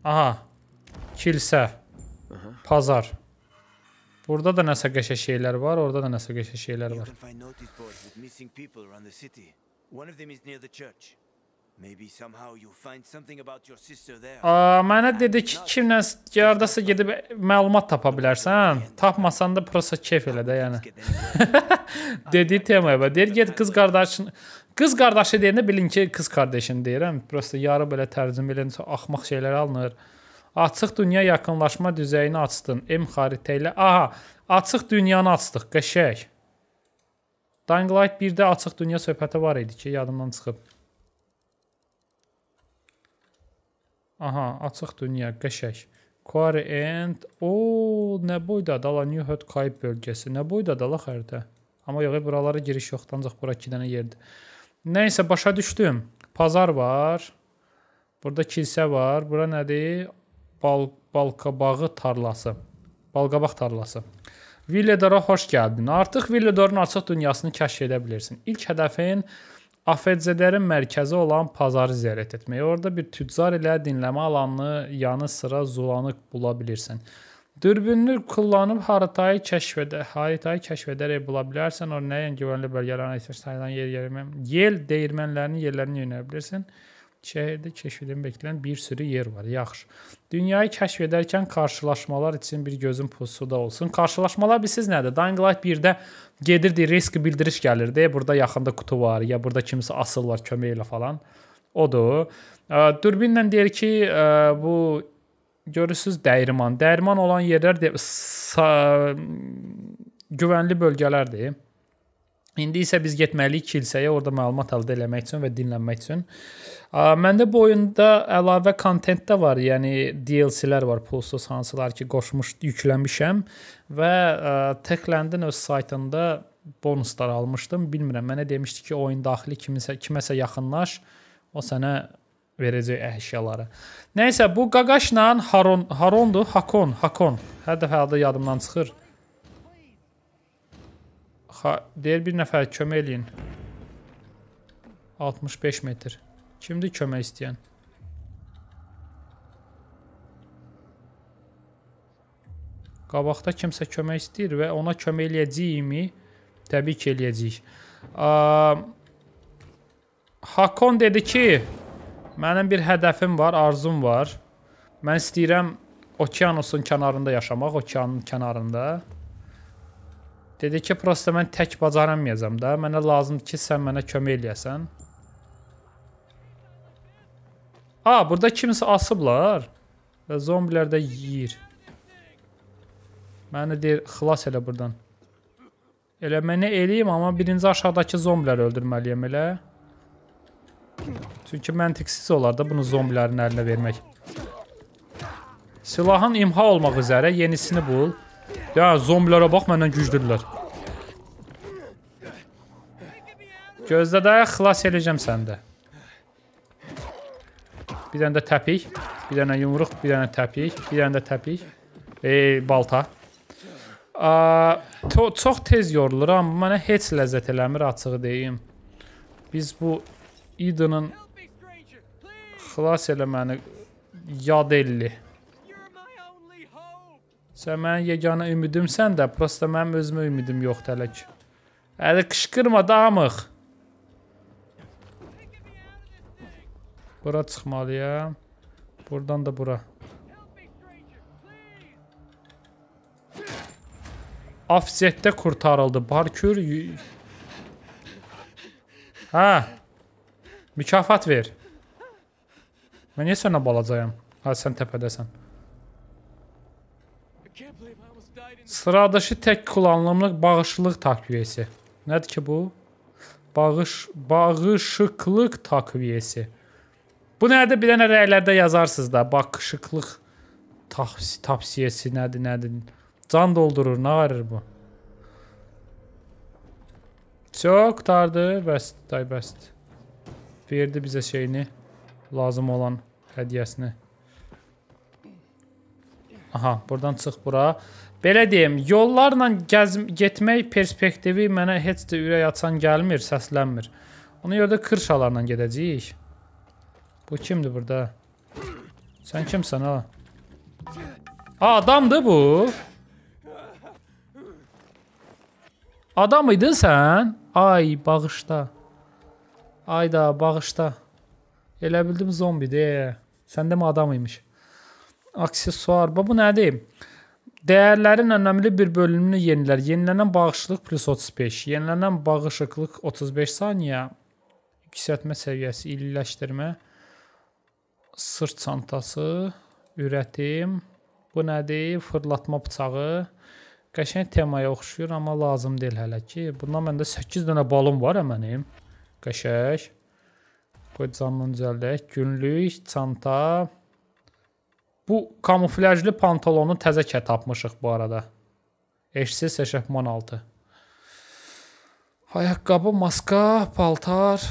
Aha. Kilsə. Pazar. Burada da nəsə qəşəng şeylər var, orada da nəsə qəşəng şeylər var. One of them is near the church. Maybe somehow you find something about your sister there. Aa, mənə dedi ki, kimlə yardasa gedib məlumat tapa bilərsən. Hə? Tapmasan da prosa kef elə də, yəni. Dediyi temaya bax. Deyir, get qız qardaşın Qız qardaşı deyəndə bilin ki, qız qardaşın deyirəm. Hə? Prosta yarı belə tərcümə eləncə axmaq şeylər alınır. Açıq dünya yaxınlaşma düzəyini açdın. M xəritə ilə. Aha, açıq dünyanı açdıq. Qəşəng. Dying Light 1-də açıq dünya söhbəti var idi ki, yadımdan çıxıb. Aha, açıq dünya, qəşək. Quarry End. O, nə boydadır? Ala New Hot Kayb bölgəsi. Nə boydadır ala xəritə? Amma yox, buralara giriş yoxdur, ancaq bura 2 dənə yerdir. Nəysə, başa düşdüm. Pazar var. Burada kilsə var. Bura nədir? Bal balqabağı tarlası. Balqabaq tarlası. Villedora xoş gəldin. Artıq Villedorun açıq dünyasını kəşf edə bilirsən. İlk hədəfin Afedzələrin mərkəzi olan pazarı ziyarət etmək. Orada bir tüccar ilə dinləmə alanını yanı sıra zulanıq bula bilirsən. Dürbünü kullanıb haritayı kəşf edə, haritayı kəşf edərək bula bilərsən. O nəyin güvənli bölgələrinə ehtiyac sayılan yer yerimə, yel dəyirmənlərinin yerlərini yönələ bilirsən. Şəhərdə kəşf edilən beklənilən bir sürü yer var. Yaxşı. Dünyayı kəşf edərkən qarşılaşmalar üçün bir gözün pusu da olsun. Qarşılaşmalar bilirsiniz nədir? Dying Light 1-də gedirdi risk bildiriş gəlirdi. Burada yaxında qutu var, ya burada kimsə asıllar kömək ilə falan. Odur. Dürbinlə deyir ki, bu görürsüz dəyirman. Dəyirman olan yerlər de güvənli bölgələrdir. İndi isə biz getməliyik kilsəyə, orada məlumat əldə etmək üçün və dinlənmək üçün. Məndə bu oyunda əlavə kontent də var, yəni DLC-lər var, pulsuz hansılar ki, qoşmuş, yüklənmişəm və ə, e, Techlandin öz saytında bonuslar almışdım. Bilmirəm, mənə demişdi ki, oyun daxili kiminsə kiməsə yaxınlaş, o sənə verəcək əşyaları. Nəysə, bu Qaqaşla Haron Harondu, Hakon, Hakon. Hər dəfə adı yadımdan çıxır. Ha, deyir bir nəfər kömək eləyin. 65 metr. Kimdir kömək istəyən? Qabaqda kimsə kömək istəyir və ona kömək eləyəcəyimi təbii ki, eləyəcəyik. Hakon dedi ki, mənim bir hədəfim var, arzum var. Mən istəyirəm okeanusun kənarında yaşamaq, okeanın kənarında. Dedi ki, prosta mən tək bacaramayacam da. Mənə lazımdır ki, sən mənə kömək eləyəsən. A, burada kimsə asıblar və zombilər də yeyir. Məni deyir, xilas elə burdan. Elə mənə eləyim, amma birinci aşağıdakı zombiləri öldürməliyəm elə. Çünki məntiqsiz olar da bunu zombilərin əlinə vermək. Silahın imha olmaq üzərə yenisini bul. Ya, zombilərə bax, məndən güclüdürlər. Gözlə də, xilas eləyəcəm səndə. Bir dənə də təpik, bir dənə yumruq, bir dənə təpik, bir dənə də təpik. Ey, balta. Balta. Ə, çox tez yoruluram. Mənə heç ləzzət eləmir, açığı deyim. Biz bu Eden'ın xilas eləməni yad elli. Sən mənim yeganə ümidimsən də, prosta mənim özümə ümidim yoxdur hələ ki. Hələ qışqırma, damıq. Bura çıxmalıyam. Buradan da bura. Offsetdə kurtarıldı. Barkür... Hə. Mükafat ver. Mən niyə sənə balacayam? Hə, sən təpədəsən. Sıradışı tək kullanılımlıq bağışlılıq takviyesi. Nədir ki bu? Bağış, bağışıqlıq takviyesi. Bu nədir? Bir dənə rəylərdə yazarsınız da. Bağışıqlıq tavsiyesi nədir, nədir? Can doldurur. Ne verir bu? Çok kurtardı. Bəs, day bəs. Verdi bizə şeyini. Lazım olan hədiyəsini. Aha, buradan çıx bura. Belə deyim, yollarla getmək perspektivi mənə heç də ürək açan gəlmir, səslənmir. Ona görə də kırşalarla gedəcəyik. Bu kimdir burada? Sən kimsən ha? Ha, adamdır bu. Adam idin sən? Ay, bağışda. Ay da, bağışda. Elə bildim zombidir. Sən demə adam imiş. Aksesuar. Bax bu nədir? Dəyərlərin önəmli bir bölümünü yenilər. Yenilənən bağışıqlıq plus 35, yenilənən bağışıqlıq 35 saniyə, yüksəltmə səviyyəsi, illiləşdirmə, sırt çantası, ürətim, bu nədir? Fırlatma bıçağı, Qəşəng temaya oxşuyur, amma lazım deyil hələ ki. Bundan məndə 8 dənə balım var hə mənim. Qəşəng. Qoy canını düzəldək. Günlük, çanta. Bu kamuflyajlı pantolonu təzə kə tapmışıq bu arada. Eşsiz eşəfman altı. Ayaqqabı, maska, paltar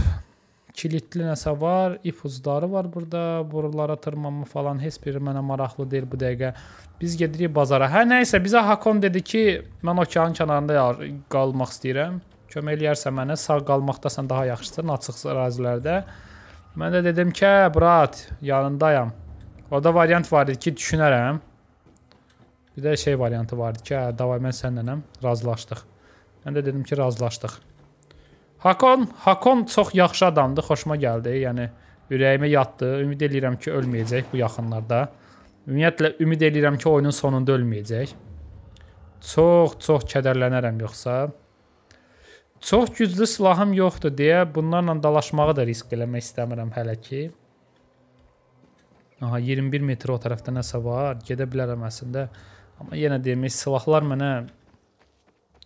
kilitli nəsə var, ip ucları var burada. Buralara tırmanma falan heç biri mənə maraqlı deyil bu dəqiqə. Biz gedirik bazara. Hə nəysə bizə Hakon dedi ki, mən okeanın kənarında qalmaq istəyirəm. Kömək eləyərsə mənə sağ qalmaqdasan daha yaxşıdır, açıq ərazilərdə. Mən də dedim ki, hə, brat, yanındayam. Orada variant var idi ki, düşünərəm. Bir də şey variantı vardı ki, hə, davay mən səninləm, razılaşdıq. Mən də dedim ki, razılaşdıq. Hakon, Hakon çox yaxşı adamdır, xoşuma gəldi. Yəni ürəyimə yatdı. Ümid eləyirəm ki, ölməyəcək bu yaxınlarda. Ümumiyyətlə ümid eləyirəm ki, oyunun sonunda ölməyəcək. Çox-çox kədərlənərəm yoxsa. Çox güclü silahım yoxdur deyə bunlarla dalaşmağı da risk eləmək istəmirəm hələ ki. Aha 21 metr o tərəfdə nəsə var. Gedə bilərəm əslində. Amma yenə demək silahlar mənə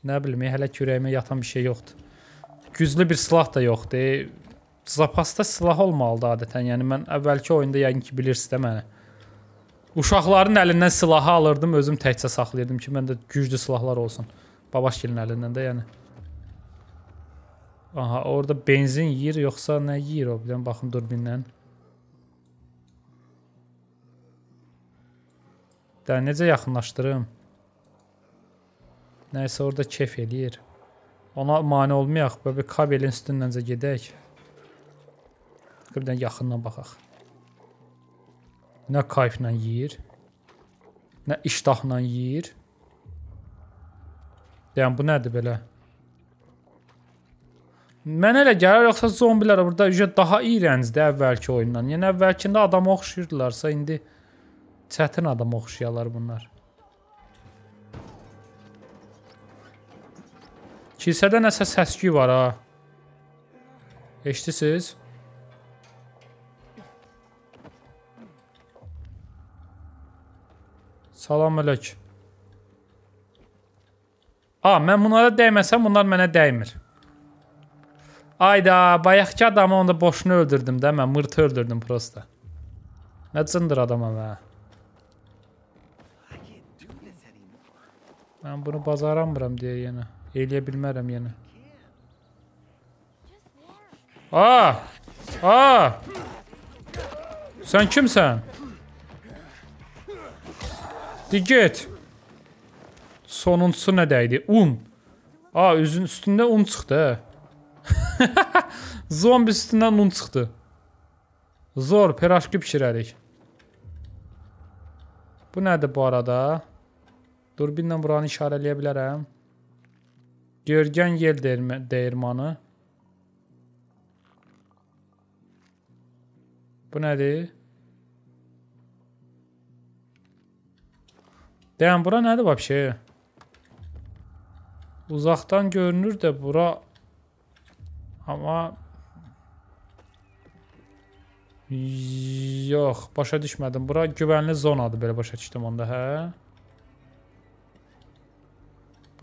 nə bilmək hələ ki ürəyimə yatan bir şey yoxdur güclü bir silah da yoxdur. Zapasda silah olmalıdır adətən. Yəni mən əvvəlki oyunda yəqin ki bilirsiniz də məni. Uşaqların əlindən silahı alırdım, özüm təkcə saxlayırdım ki, məndə güclü silahlar olsun. Babaşgilin əlindən də yəni. Aha, orada benzin yeyir, yoxsa nə yeyir o? Bir dənə baxım durbinlə. Də necə yaxınlaşdırım? Nəysə orada kef eləyir. Ona mane olmayaq. Böyle bir kabelin üstündən gedək. Birdən yaxından baxaq. Nə kayfla yeyir. Nə iştahla yeyir. Yəni bu nədir belə? Mənə elə gəlir, yoxsa zombilər burada ücə daha iyrəncdir əvvəlki oyundan. Yəni əvvəlkində adama oxşayırdılarsa, indi çətin adama oxşayarlar bunlar. Kilsədə nəsə səs-küy var ha. Eşidisiz? Salam əleyk. A, mən bunlara dəyməsəm, bunlar mənə dəymir. Ayda, bayaqki adamı onda boşuna öldürdüm də mən, mırtı öldürdüm prosta. Nə cındır adama mənə. Mən bunu bacaramıram deyə yenə. Eləyə bilmərəm yenə. A! Ah! A! Ah! Sən kimsən? Di get. Sonuncusu nə dəydi? Un. A, ah, üzün üstündə un çıxdı. Hə? Zombi üstündən un çıxdı. Zor, peraşki pişirərik. Bu nədir bu arada? Durbinlə buranı işarələyə bilərəm. Görgən yel dəyirmanı. Bu nədir? Deyəm, bura nədir vəbşə? Uzaqdan görünür də bura... Amma... Yox, başa düşmədim. Bura güvənli zonadır, belə başa düşdüm onda, hə?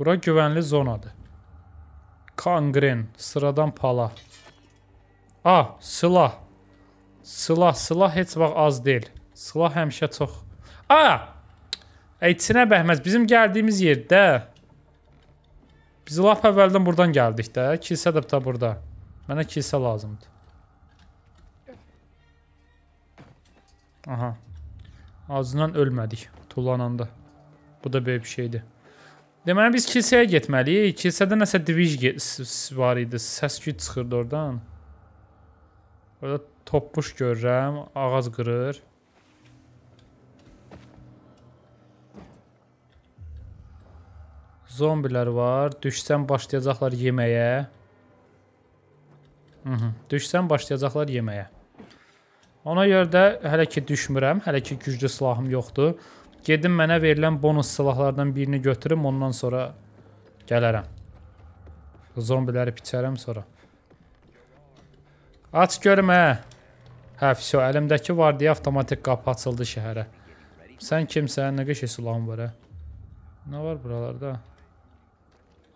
Bura güvənli zonadır. Kangren, sıradan pala. A, silah. Silah, silah heç vaxt az deyil. Silah həmişə çox. A! Əyçinə bəhməz, bizim gəldiyimiz yerdə. Biz lap əvvəldən buradan gəldik də. Kilsə də ta burada. Mənə kilsə lazımdır. Aha. Acından ölmədik. Tullananda. Bu da böyük bir şeydir. Deməli biz kilsəyə getməliyik. Kilsədə nəsə diviz var idi. Səs-küy çıxırdı oradan. Orada toppuş görürəm, ağac qırır. Zombilər var. Düşsən başlayacaqlar yeməyə. Mhm. Düşsən başlayacaqlar yeməyə. Ona görə də hələ ki düşmürəm, hələ ki güclü silahım yoxdur. Gedim mənə verilən bonus silahlardan birini götürüm, ondan sonra gələrəm. Zombiləri piçərəm sonra. Aç görmə. Hə, vəsə, hə, əlimdəki var deyə avtomatik qapı açıldı şəhərə. Sən kimsən? Nə qəşə silahın var, hə? Nə var buralarda?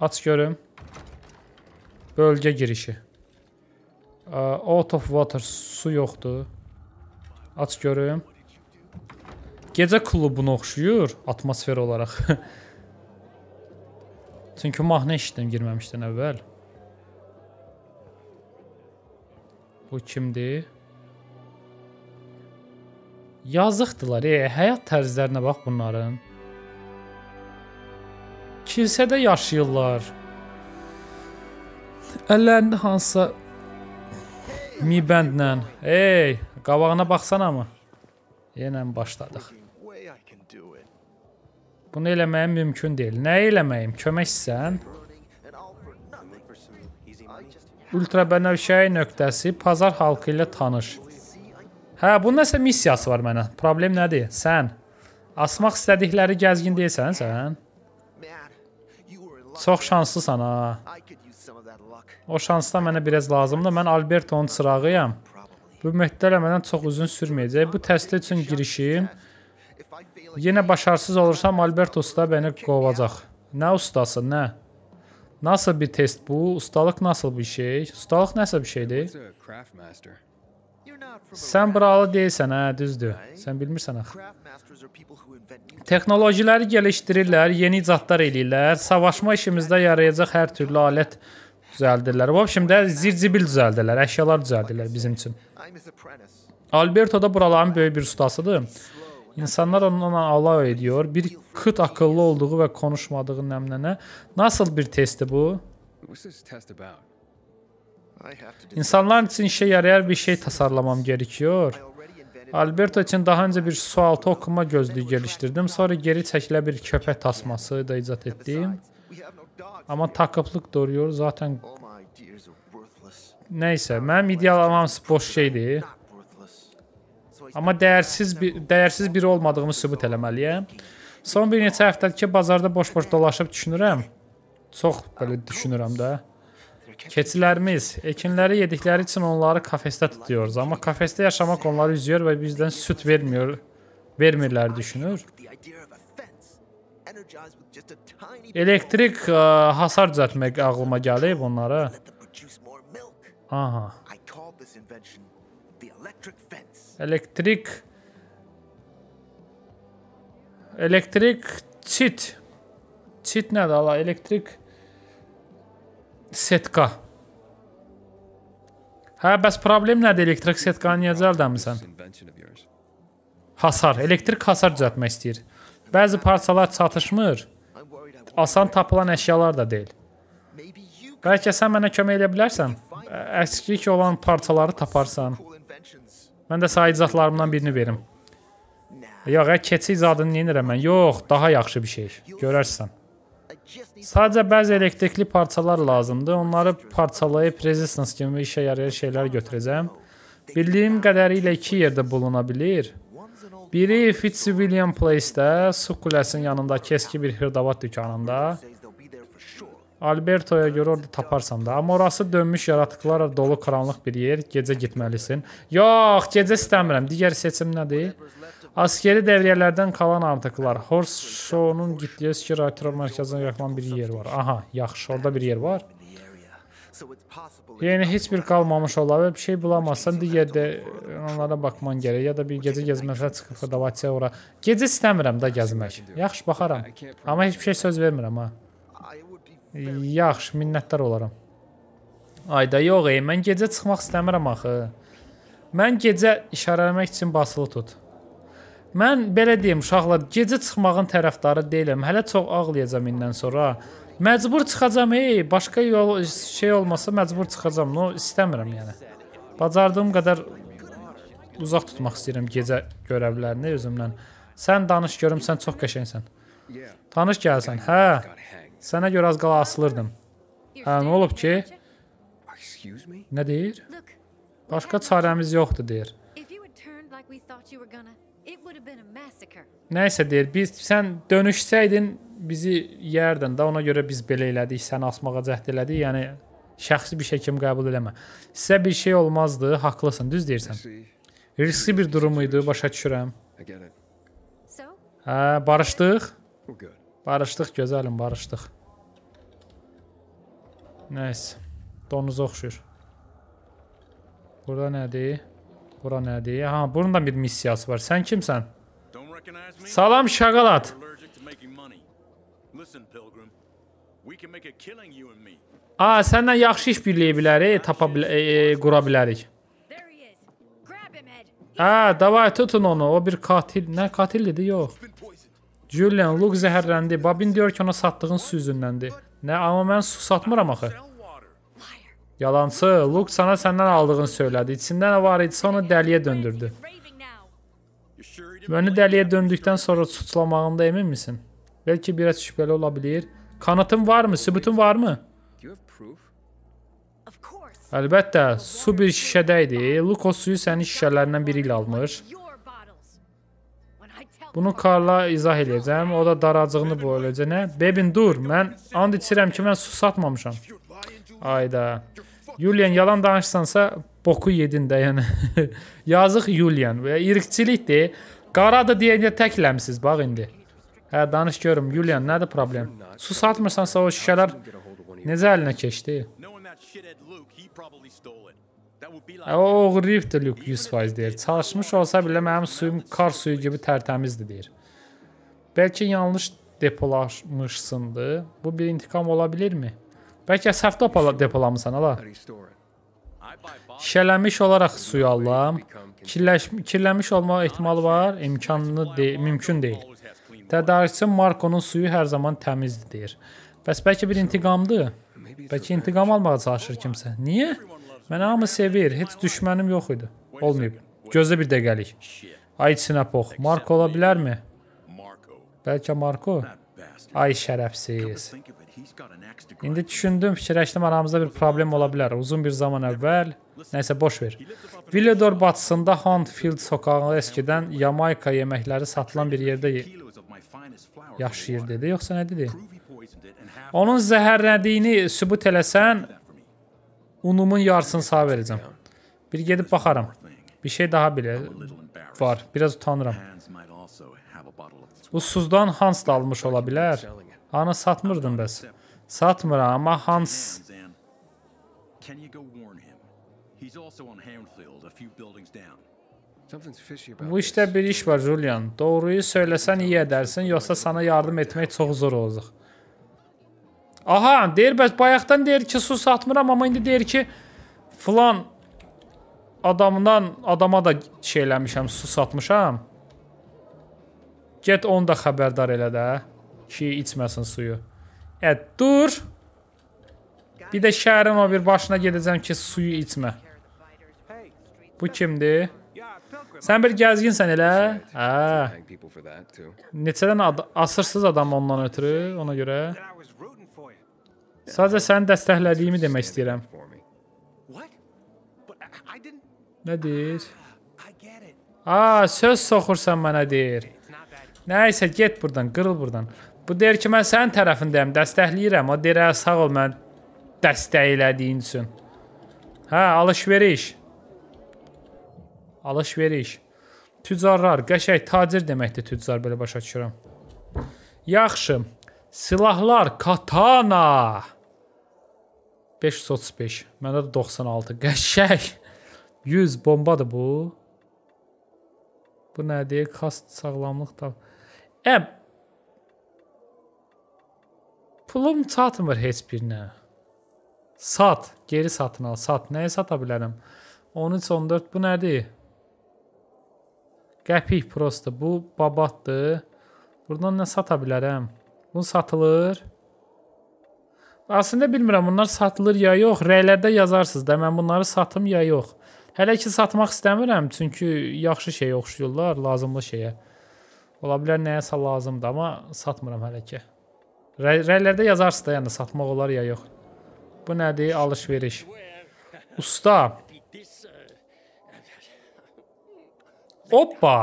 Aç görüm. Bölgə girişi. Uh, out of water, su yoxdur. Aç görüm. Gecə klubuna oxşuyur atmosfer olaraq. Çünki mahnı eşitdim girməmişdən əvvəl. Bu kimdir? Yazıqdılar, e, həyat tərzlərinə bax bunların. Kilsədə yaşayırlar. Əllərində hansısa mi bəndlə. Ey, qabağına baxsana mı? Yenə başladıq. Bunu eləməyim mümkün deyil. Nə eləməyim? Köməksən? Ultra bənövşəyi nöqtəsi pazar xalqı ilə tanış. Hə, bunun nəsə missiyası var mənə. Problem nədir? Sən asmaq istədikləri gəzgin deyilsən sən. Çox şanslısan ha. O şansda mənə biraz lazımdır. Mən Albertonun çırağıyam. Bu müddət eləmədən çox uzun sürməyəcək. Bu təsdiq üçün girişim Yenə başarısız olursam Alberto usta bəni qovacaq. Nə ustası, nə? Nasıl bir test bu? Ustalıq nasıl bir şey? Ustalıq nəsə bir şeydir? Sən buralı deyilsən, hə, düzdür. Sən bilmirsən axı. Texnologiləri gəlişdirirlər, yeni icadlar eləyirlər, savaşma işimizdə yarayacaq hər türlü alət düzəldirlər. Bu şimdə zirzibil düzəldirlər, əşyalar düzəldirlər bizim üçün. Alberto da buraların böyük bir ustasıdır. İnsanlar onunla alay ediyor. Bir kıt akıllı olduğu və konuşmadığı nəmnənə. Nasıl bir testdir bu? İnsanlar için işe yarayar bir şey tasarlamam gerekiyor. Alberto için daha önce bir sualtı okuma gözlüğü geliştirdim. Sonra geri çekilen bir köpek tasması da icat ettim. Ama takıplık doğuruyor. Zaten Neyse, mənim ideyalamam boş şeydir. Amma dəyərsiz bir, dəyərsiz biri olmadığımı sübut eləməliyəm. Son bir neçə həftədir ki, bazarda boş-boş dolaşıb düşünürəm. Çox belə düşünürəm də. Keçilərimiz, ekinləri yedikləri üçün onları kafesdə tutuyoruz. Amma kafesdə yaşamaq onları üzüyor və bizdən süt vermiyor, vermirlər düşünür. Elektrik ə, e, hasar düzəltmək ağlıma gəlib onlara. Aha. Elektrik Elektrik çit. Çit nədir ala? Elektrik setka. Hə, bəs problem nədir? Elektrik setkanı niyə cəldəmisən? Hasar. Elektrik hasar düzəltmək istəyir. Bəzi parçalar çatışmır. Asan tapılan əşyalar da deyil. Bəlkə sən mənə kömək edə bilərsən? Əskik olan parçaları taparsan. Mən də sayıcı zadlarımdan birini verim. Yox, ə, keçi icadını yenirəm mən. Yox, daha yaxşı bir şey. Görərsən. Sadəcə bəzi elektrikli parçalar lazımdır. Onları parçalayıb resistance kimi işə yarayan şeylər götürəcəm. Bildiyim qədərilə iki yerdə buluna bilir. Biri Fitzwilliam Place-də, su quləsinin yanındakı eski bir xırdavat dükanında. Albertoya görə orada taparsan da. Amma orası dönmüş yaratıqlarla dolu qaranlıq bir yer. Gecə getməlisən. Yox, gecə istəmirəm. Digər seçim nədir? Askeri dəvriyələrdən qalan artıqlar. Horshaw'un getdiyi Skirator mərkəzinə yaxın bir yer var. Aha, yaxşı, orada bir yer var. Yəni heç bir qalmamış ola və bir şey bulamazsan digər də onlara baxman gərək ya da bir gecə gəzməsə çıxıb da Vatsiyora. Gecə istəmirəm də gəzmək. Yaxşı baxaram. Amma heç bir şey söz vermirəm ha. Yaxşı, minnətdar olaram. Ayda yox, ey, mən gecə çıxmaq istəmirəm axı. Mən gecə işarələmək üçün basılı tut. Mən belə deyim, uşaqlar, gecə çıxmağın tərəfdarı deyiləm. Hələ çox ağlayacağam indən sonra. Məcbur çıxacam, ey, başqa yol şey olmasa məcbur çıxacam. No, istəmirəm yəni. Bacardığım qədər uzaq tutmaq istəyirəm gecə görevlərini özümdən. Sən danış görüm, sən çox qəşəngsən. Tanış gəlsən. Hə. Sənə görə az qala asılırdım. Hə, nə olub ki? Nə deyir? Başqa çarəmiz yoxdur, deyir. Nəysə deyir, biz sən dönüşsəydin bizi yerdin də ona görə biz belə elədik, səni asmağa cəhd elədik. Yəni şəxsi bir şey kimi qəbul eləmə. Sizə bir şey olmazdı, haqlısan, düz deyirsən. Riskli bir durum idi, başa düşürəm. Hə, barışdıq. Barışdıq gözəlim, barışdıq. Nəysə. Donuza oxşuyur. Burada nədir? Bura nədir? Ha, bunun da bir missiyası var. Sən kimsən? Salam şaqalat. A, sənlə yaxşı iş birliyə bilərik, tapa bil e, e, qura bilərik. A, davay tutun onu. O bir katil. Nə katildir? Yox. Julian, Luke zəhərləndi. Babin deyir ki, ona satdığın su üzündəndir. Nə, amma mən su satmıram axı. Yalançı, Luke sana səndən aldığını söylədi. İçində nə var idisə onu dəliyə döndürdü. Məni dəliyə döndükdən sonra suçlamağında emin misin? Bəlkə birə şübhəli ola bilər. Kanıtın varmı? Sübutun varmı? Əlbəttə, su bir şişədə idi. Luke o suyu sənin şişələrindən biri ilə almış. Bunu Karla izah edəcəm. O da daracığını boyulacağına. Bebin dur, mən and içirəm ki, mən su satmamışam. Ayda. Julian yalan danışsansa boku yedin də yəni. Yazıq Julian. Və irqçilikdir. Qara da deyəndə təkləmsiz bax indi. Hə danış görüm Julian nədir problem? Su satmırsansa o şüşələr necə əlinə keçdi? O oğurlayıbdır Luke 100% deyir. Çalışmış olsa belə mənim suyum kar suyu kimi tərtəmizdir deyir. Bəlkə yanlış depolaşmışsındır. Bu bir intiqam ola bilirmi? Bəlkə səhv depolamısan ala. Şişələnmiş olaraq suyu alıram. Kirlənmiş olma ehtimalı var, imkanlı deyil, mümkün deyil. Tədarikçi Markonun suyu hər zaman təmizdir deyir. Bəs bəlkə bir intiqamdır? Bəlkə intiqam almağa çalışır kimsə. Niyə? Məni hamı sevir, heç düşmənim yox idi. Olmayıb. Gözlə bir dəqiqəlik. Ay Sinapox, Marko ola bilərmi? Bəlkə Marko? Ay şərəfsiz. İndi düşündüm, fikirləşdim, aramızda bir problem ola bilər. Uzun bir zaman əvvəl, nəsə boş ver. Villador batısında Huntfield sokağı əskidən Yamayka yeməkləri satılan bir yerdə ye yaşayır dedi, yoxsa nə dedi? Onun zəhərlədiyini sübut eləsən, Unumun yarısını sağ verəcəm. Bir gedib baxaram. Bir şey daha belə var. Biraz utanıram. Bu suzdan Hans da almış ola bilər. Ana satmırdın bəs. Satmıram, amma Hans Bu işdə bir iş var, Julian. Doğruyu söyləsən iyi edərsən, yoxsa sənə yardım etmək çox zor olacaq. Aha, deyir bəs bayaqdan deyir ki, su satmıram, amma indi deyir ki, filan adamdan adama da şey eləmişəm, su satmışam. Get onu da xəbərdar elə də ki, içməsin suyu. Ə, e, dur. Bir də şəhərin o bir başına gedəcəm ki, suyu içmə. Bu kimdir? Sən bir gəzginsən elə? Hə. Neçədən ad asırsız adam ondan ötürü ona görə? Sadəcə səni dəstəklədiyimi demək istəyirəm. Nə deyir? Aa, söz soxursan mənə deyir. Nəysə, get buradan, qırıl buradan. Bu deyir ki, mən sənin tərəfindəyəm, dəstəkləyirəm. O deyir, ə, sağ ol mən dəstəklədiyin üçün. Hə, alış-veriş. Alış-veriş. Tüccarlar, qəşəng tacir deməkdir tüccar belə başa düşürəm. Yaxşı. Silahlar, katana. 535. Məndə də 96. Qəşəng. 100 bombadır bu. Bu nədir? Kast sağlamlıq da. Əm. Pulum çatmır heç birinə. Sat, geri satın al, sat. Nəyə sata bilərəm? 13, 14 bu nədir? Qəpik prosta. Bu babatdır. Buradan nə sata bilərəm? Bu satılır. Əslində bilmirəm bunlar satılır ya yox. Rəylərdə yazarsınız da mən bunları satım ya yox. Hələ ki satmaq istəmirəm çünki yaxşı şey oxşuyurlar lazımlı şeyə. Ola bilər nəyəsə lazımdır amma satmıram hələ ki. Rəy rəylərdə yazarsınız da yəni satmaq olar ya yox. Bu nədir? Alış-veriş. Usta. Hoppa.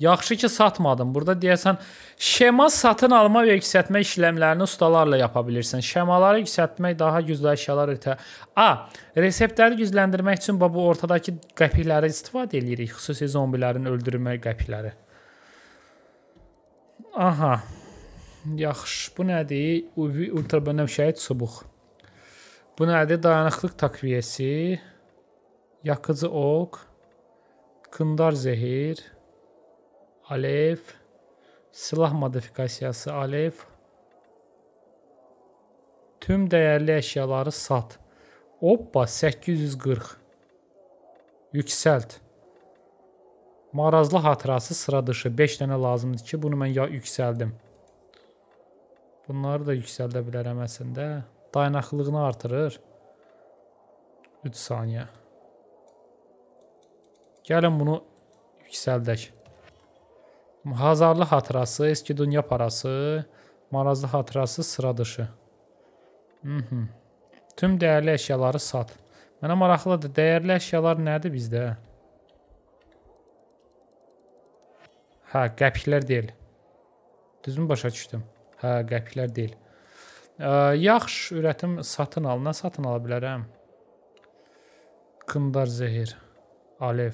Yaxşı ki satmadım. Burada deyəsən Şema satın alma və yüksəltmə işləmlərini ustalarla yapa bilirsən. Şemaları yüksəltmək daha güclü əşyalar itə. A. Reseptləri gücləndirmək üçün bu ortadakı qəpikləri istifadə edirik, xüsusi zombilərin öldürmə qəpikləri. Aha. Yaxşı. Bu nədir? Ultra bənəm şəhid çubuq. Bu nədir? Dayanıqlıq takviyəsi. Yakıcı oq. Qındar zehir. Alef. Silah modifikasiyası alev. Tüm dəyərli əşyaları sat. Oppa 840. Yüksəlt. Marazlı hatırası sıra dışı 5 dənə lazımdır ki, bunu mən ya yüksəldim. Bunları da yüksəldə bilərəm əslində. Dayanaqlığını artırır. 3 saniyə. Gəlin bunu yüksəldək. Hazarlı xatirası, eski dünya parası, marazlı xatirası sıra dışı. Hı mhm. -hı. Tüm dəyərli əşyaları sat. Mənə maraqlıdır, dəyərli əşyalar nədir bizdə? Hə, qəpiklər deyil. Düzmü başa düşdüm? Hə, qəpiklər deyil. E, yaxşı, ürətim satın al. Nə satın ala bilərəm? Qındar zehir. Alev.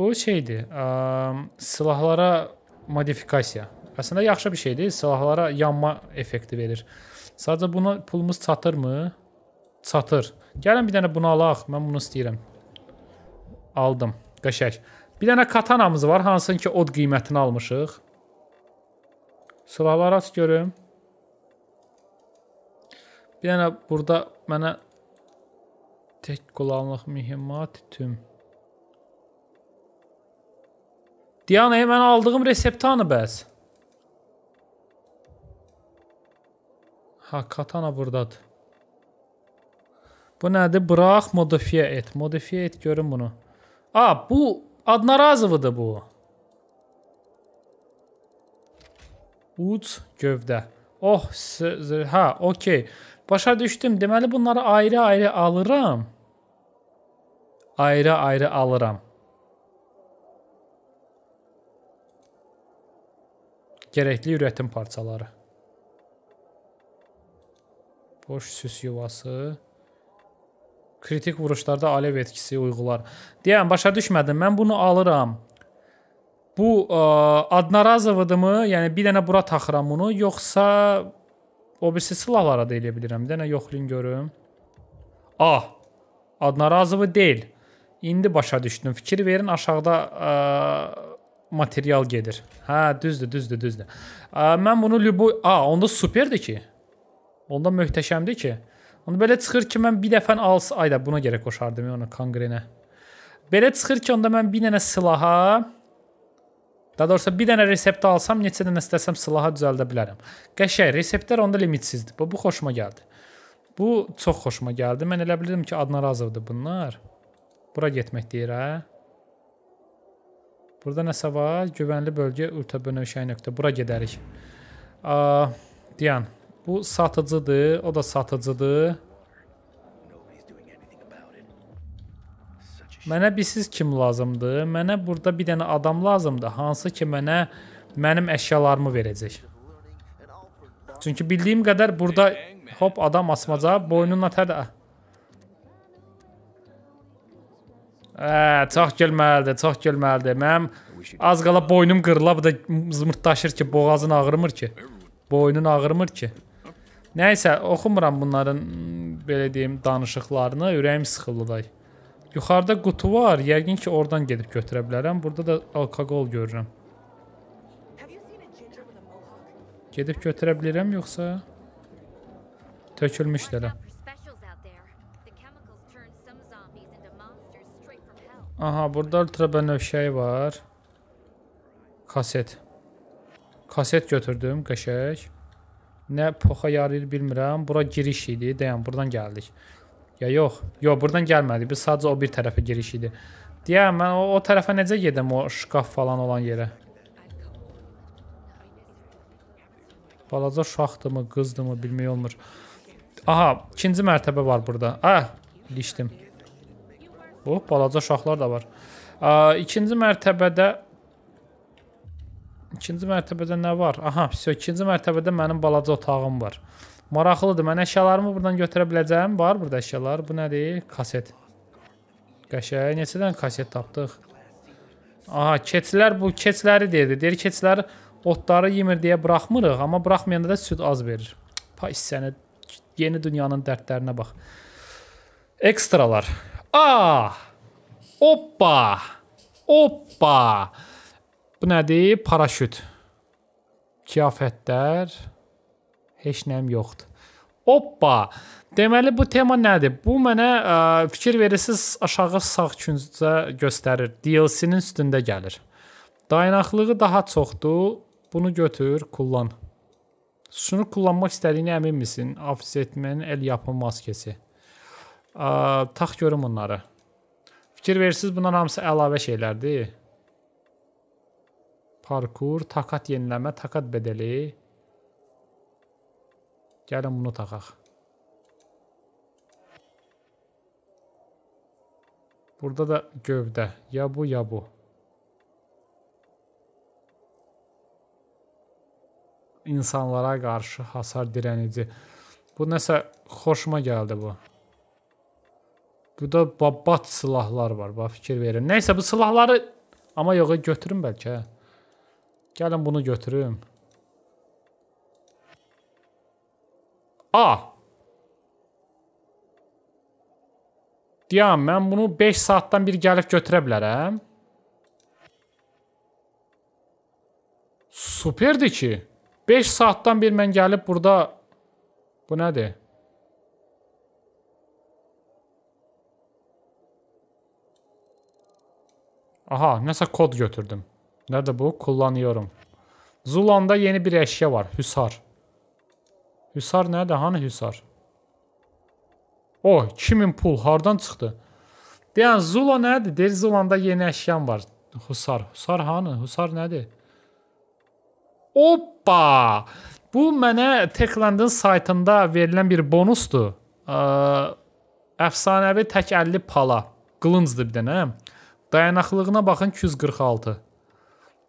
Bu şeydir, ə, silahlara modifikasiya. Əslində yaxşı bir şeydir, silahlara yanma effekti verir. Sadəcə buna pulumuz çatırmı? Çatır. Gəlin bir dənə bunu alaq, mən bunu istəyirəm. Aldım, qəşək. Bir dənə katanamız var, hansın ki, od qiymətini almışıq. Silahları aç görüm. Bir dənə burada mənə tek qulaqlıq mühimmat tüm. Diyana'ya mən aldığım reseptanı bəs. Ha, katana burdadır. Bu nədir? Bıraq, modifiyə et. Modifiyə et, görün bunu. A, bu Adnarazovıdır bu. Uc, gövdə. Oh, ha, okey. Başa düşdüm. Deməli, bunları ayrı-ayrı alıram. Ayrı-ayrı alıram. Gərəkli ürətin parçaları. Boş süs yuvası. Kritik vuruşlarda alev etkisi uyğular. Deyəm, başa düşmədim. Mən bunu alıram. Bu ə, e, Adnarazovadımı? Yəni bir dənə bura taxıram bunu, yoxsa o birisi silahlara da eləyə bilirəm. Bir dənə yoxlayın görüm. A. Adnarazovu deyil. İndi başa düşdüm. Fikir verin aşağıda ə, e, material gedir. Hə, düzdür, düzdür, düzdür. A, mən bunu Lyuboy... A, onda superdir ki. Onda möhtəşəmdir ki. Onda belə çıxır ki, mən bir dəfən als... Ayda, buna görə qoşardım ya onu kongrenə. Belə çıxır ki, onda mən bir dənə silaha... Daha doğrusu bir dənə reseptə alsam, neçə dənə istəsəm silaha düzəldə bilərəm. Qəşəng, reseptlər onda limitsizdir. Bu, bu xoşuma gəldi. Bu çox xoşuma gəldi. Mən elə bilirdim ki, adına razıdır bunlar. Bura getmək deyir, hə? Burada nəsə var? Güvənli bölgə ultrabönövşəyi nöqtə. Bura gedərik. A, deyən, bu satıcıdır, o da satıcıdır. Mənə bir siz kim lazımdır? Mənə burada bir dənə adam lazımdır, hansı ki mənə mənim əşyalarımı verəcək. Çünki bildiyim qədər burada hop adam asmaca boynunla tər Hə, çax gəlməlidir, çax gəlməlidir. Mənim az qala boynum qırıla, bu da zımırtdaşır ki, boğazın ağrımır ki. Boynun ağrımır ki. Nəysə, oxumuram bunların belə deyim danışıqlarını, ürəyim sıxıldı day. Yuxarıda qutu var, yəqin ki, oradan gedib götürə bilərəm. Burada da alkoqol görürəm. Gedib götürə bilirəm yoxsa? Tökülmüşdür. Aha, burada ultra bənövşəyi var. Kaset. Kaset götürdüm, qəşək. Nə poxa yarayır bilmirəm. Bura giriş idi. Deyəm, buradan gəldik. Ya yox. Yox, buradan gəlmədik. Biz sadəcə o bir tərəfə giriş idi. Deyəm, mən o, o tərəfə necə gedim o şkaf falan olan yerə? Balaca uşaqdımı, qızdımı bilmək olmur. Aha, ikinci mərtəbə var burada. Ah, ilişdim. O, balaca uşaqlar da var. İkinci mərtəbədə İkinci mərtəbədə nə var? Aha, vəsiyo, ikinci mərtəbədə mənim balaca otağım var. Maraqlıdır. Mən əşyalarımı buradan götürə biləcəyim? Var burada əşyalar. Bu nədir? Kaset. Qəşəng. Neçə dənə kaset tapdıq? Aha, keçilər bu keçləri deyir. Deyir keçilər otları yemir deyə buraxmırıq, amma buraxmayanda da süd az verir. Pay səni yeni dünyanın dərdlərinə bax. Ekstralar. A. Oppa. Oppa. Bu nədir? Paraşüt. Kiyafətlər. Heç nəyim yoxdur. Oppa. Deməli bu tema nədir? Bu mənə ə, e, fikir verirsiniz, aşağı sağ küncə göstərir. DLC-nin üstündə gəlir. Dayanaqlığı daha çoxdur. Bunu götür, kullan. Sunu kullanmaq istədiyini əminmisin? Offsetmənin el yapımı maskesi. Tax görüm bunları. Fikir versiniz, bunlar hamısı əlavə şeylərdir. Parkur, takat yeniləmə, takat bedeli. Gəlin bunu taxaq. Burada da gövdə. Ya bu, ya bu. İnsanlara qarşı hasar dirənici. Bu nəsə xoşuma gəldi bu. Burada babat silahlar var. Bax fikir verin. Nəysə bu silahları amma yox, götürüm bəlkə. Hə. Gəlin bunu götürüm. A. Deyəm, mən bunu 5 saatdan bir gəlib götürə bilərəm. Superdir ki. 5 saatdan bir mən gəlib burada... Bu nədir? Aha, nəsə kod götürdüm. Nədir bu? Kullanıyorum. Zulanda yeni bir əşya var. Hüsar. Hüsar nədir? Hani Hüsar? O, 2000 pul hardan çıxdı? Deyən Zula nədir? Deyir Zulanda yeni əşyan var. Hüsar. Hüsar hanı? Hüsar nədir? Oppa! Bu mənə Techland'ın saytında verilən bir bonusdur. Ə, əfsanəvi tək 50 pala. Qılıncdır bir dənə. Hə? Dayanaqlığına baxın 246.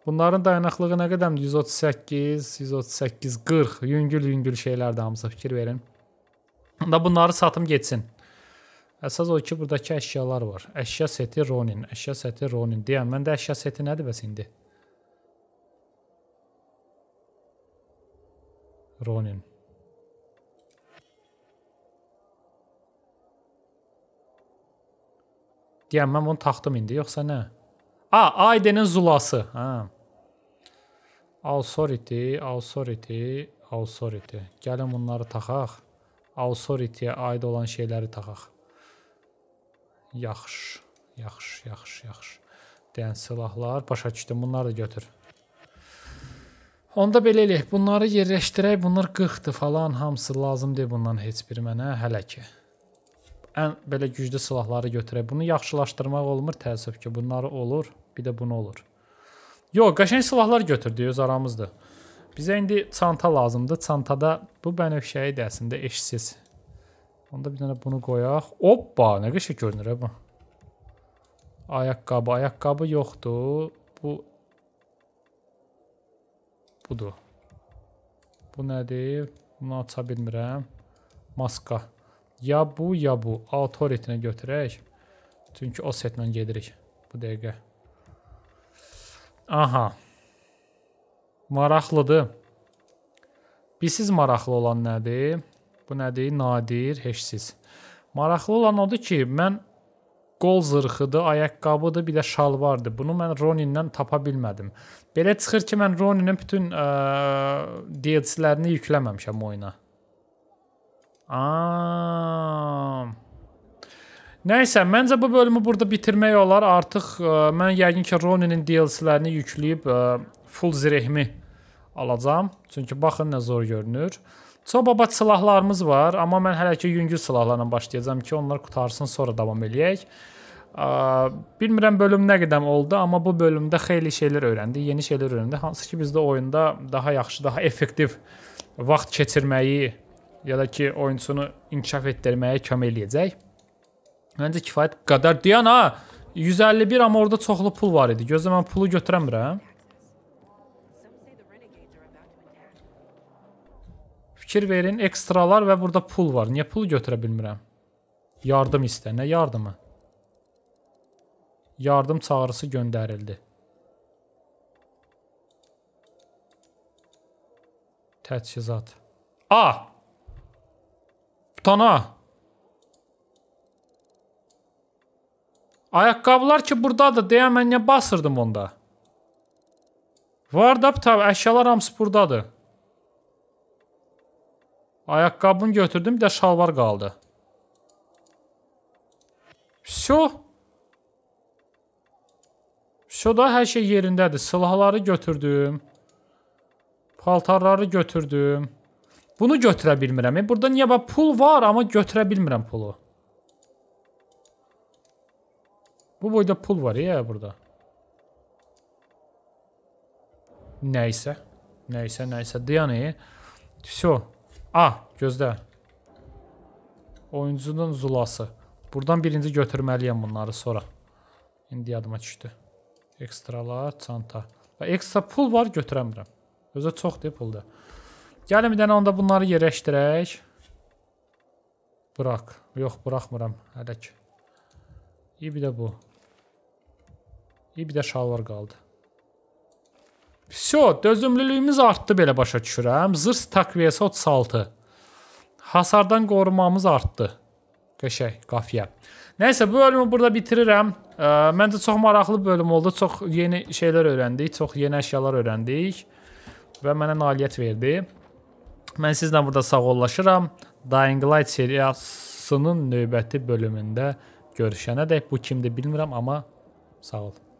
Bunların dayanaqlığı nə qədəmdir? 138, 138, 40. Yüngül-yüngül şeylərdir hamısı fikir verin. Da bunları satım geçsin. Əsas o ki, buradakı əşyalar var. Əşya seti Ronin, əşya seti Ronin deyəm. Məndə əşya seti nədir bəs indi? Ronin. Deyəm, mən bunu taxdım indi, yoxsa nə? A, Aidenin zulası. Ha. Authority, authority, authority. Gəlin bunları taxaq. Authority-yə aid olan şeyləri taxaq. Yaxşı, yaxşı, yaxşı, yaxşı. Deyən silahlar, başa düşdüm, bunları da götür. Onda belə eləyək, bunları yerləşdirək, bunlar 40-dır falan, hamısı lazım deyil bundan heç biri mənə hələ ki ən belə güclü silahları götürək. Bunu yaxşılaşdırmaq olmur təəssüf ki, bunları olur, bir də bunu olur. Yox, qəşəng silahlar götürdük öz aramızda. Bizə indi çanta lazımdır. Çantada bu bənövşəyi də əslində eşsiz. Onda bir dənə bunu qoyaq. Hoppa, nə qəşəng görünür hə bu. Ayaqqabı, ayaqqabı yoxdur. Bu budur. Bu nədir? Bunu aça bilmirəm. Maska. Ya bu, ya bu. Autoritinə götürək. Çünki o setlə gedirik bu dəqiqə. Aha. Maraqlıdır. Bilsiz maraqlı olan nədir? Bu nədir? Nadir, heçsiz. Maraqlı olan odur ki, mən qol zırxıdır, ayaqqabıdır, bir də şal vardı. Bunu mən Ronin'dən tapa bilmədim. Belə çıxır ki, mən Ronin'in bütün DLC-lərini yükləməmişəm oyuna. Aa. Nəysə, məncə bu bölümü burada bitirmək olar. Artıq ə, e, mən yəqin ki, Ronin-in DLC-lərini yükləyib ə, e, full zirehimi alacağam. Çünki baxın nə zor görünür. Çobaba silahlarımız var, amma mən hələ ki yüngül silahlarla başlayacağam ki, onlar qutarsın, sonra davam eləyək. Ə, e, bilmirəm bölüm nə qədəm oldu, amma bu bölümdə xeyli şeylər öyrəndik, yeni şeylər öyrəndik. Hansı ki bizdə oyunda daha yaxşı, daha effektiv vaxt keçirməyi ya da ki oyunçunu inkişaf etdirməyə kömək eləyəcək. Məncə kifayət qədər. Deyən ha, 151 amma orada çoxlu pul var idi. Gözlə mən pulu götürəmirəm. Fikir verin, ekstralar və burada pul var. Niyə pulu götürə bilmirəm? Yardım istə. Nə yardımı? Yardım çağrısı göndərildi. Təchizat. A! Tutana. Ayaqqabılar ki burdadır. Deyə mən niyə basırdım onda? Var da tabi əşyalar hamısı burdadır. Ayaqqabını götürdüm. Bir də şalvar qaldı. Все. Все da hər şey yerindədir. Silahları götürdüm. Paltarları götürdüm. Bunu götürə bilmirəm. E, burada niyə bax pul var, amma götürə bilmirəm pulu. Bu boyda pul var ya e, burada. Nəysə. Nəysə, nəysə. Yəni, все. E. A, gözlə. Oyuncunun zulası. Buradan birinci götürməliyəm bunları sonra. İndi yadıma düşdü. Ekstralar, çanta. Və ekstra pul var, götürəmirəm. Özə çoxdur pulda. Gəlin bir dənə onda bunları yerləşdirək. Bıraq. Yox, buraxmıram hələ ki. İyi bir də bu. İyi bir də şalvar qaldı. Всё, dözümlülüyümüz artdı belə başa düşürəm. Zırh takviyəsi 36. Hasardan qorumamız artdı. Qəşəng, qafiyə. Nəysə, bu bölümü burada bitirirəm. Ə, məncə çox maraqlı bölüm oldu. Çox yeni şeylər öyrəndik, çox yeni əşyalar öyrəndik və mənə nailiyyət verdi. Mən sizlə burada sağollaşıram. Dying Light seriyasının növbəti bölümündə görüşənədək bu kimdir bilmirəm, amma sağ olun.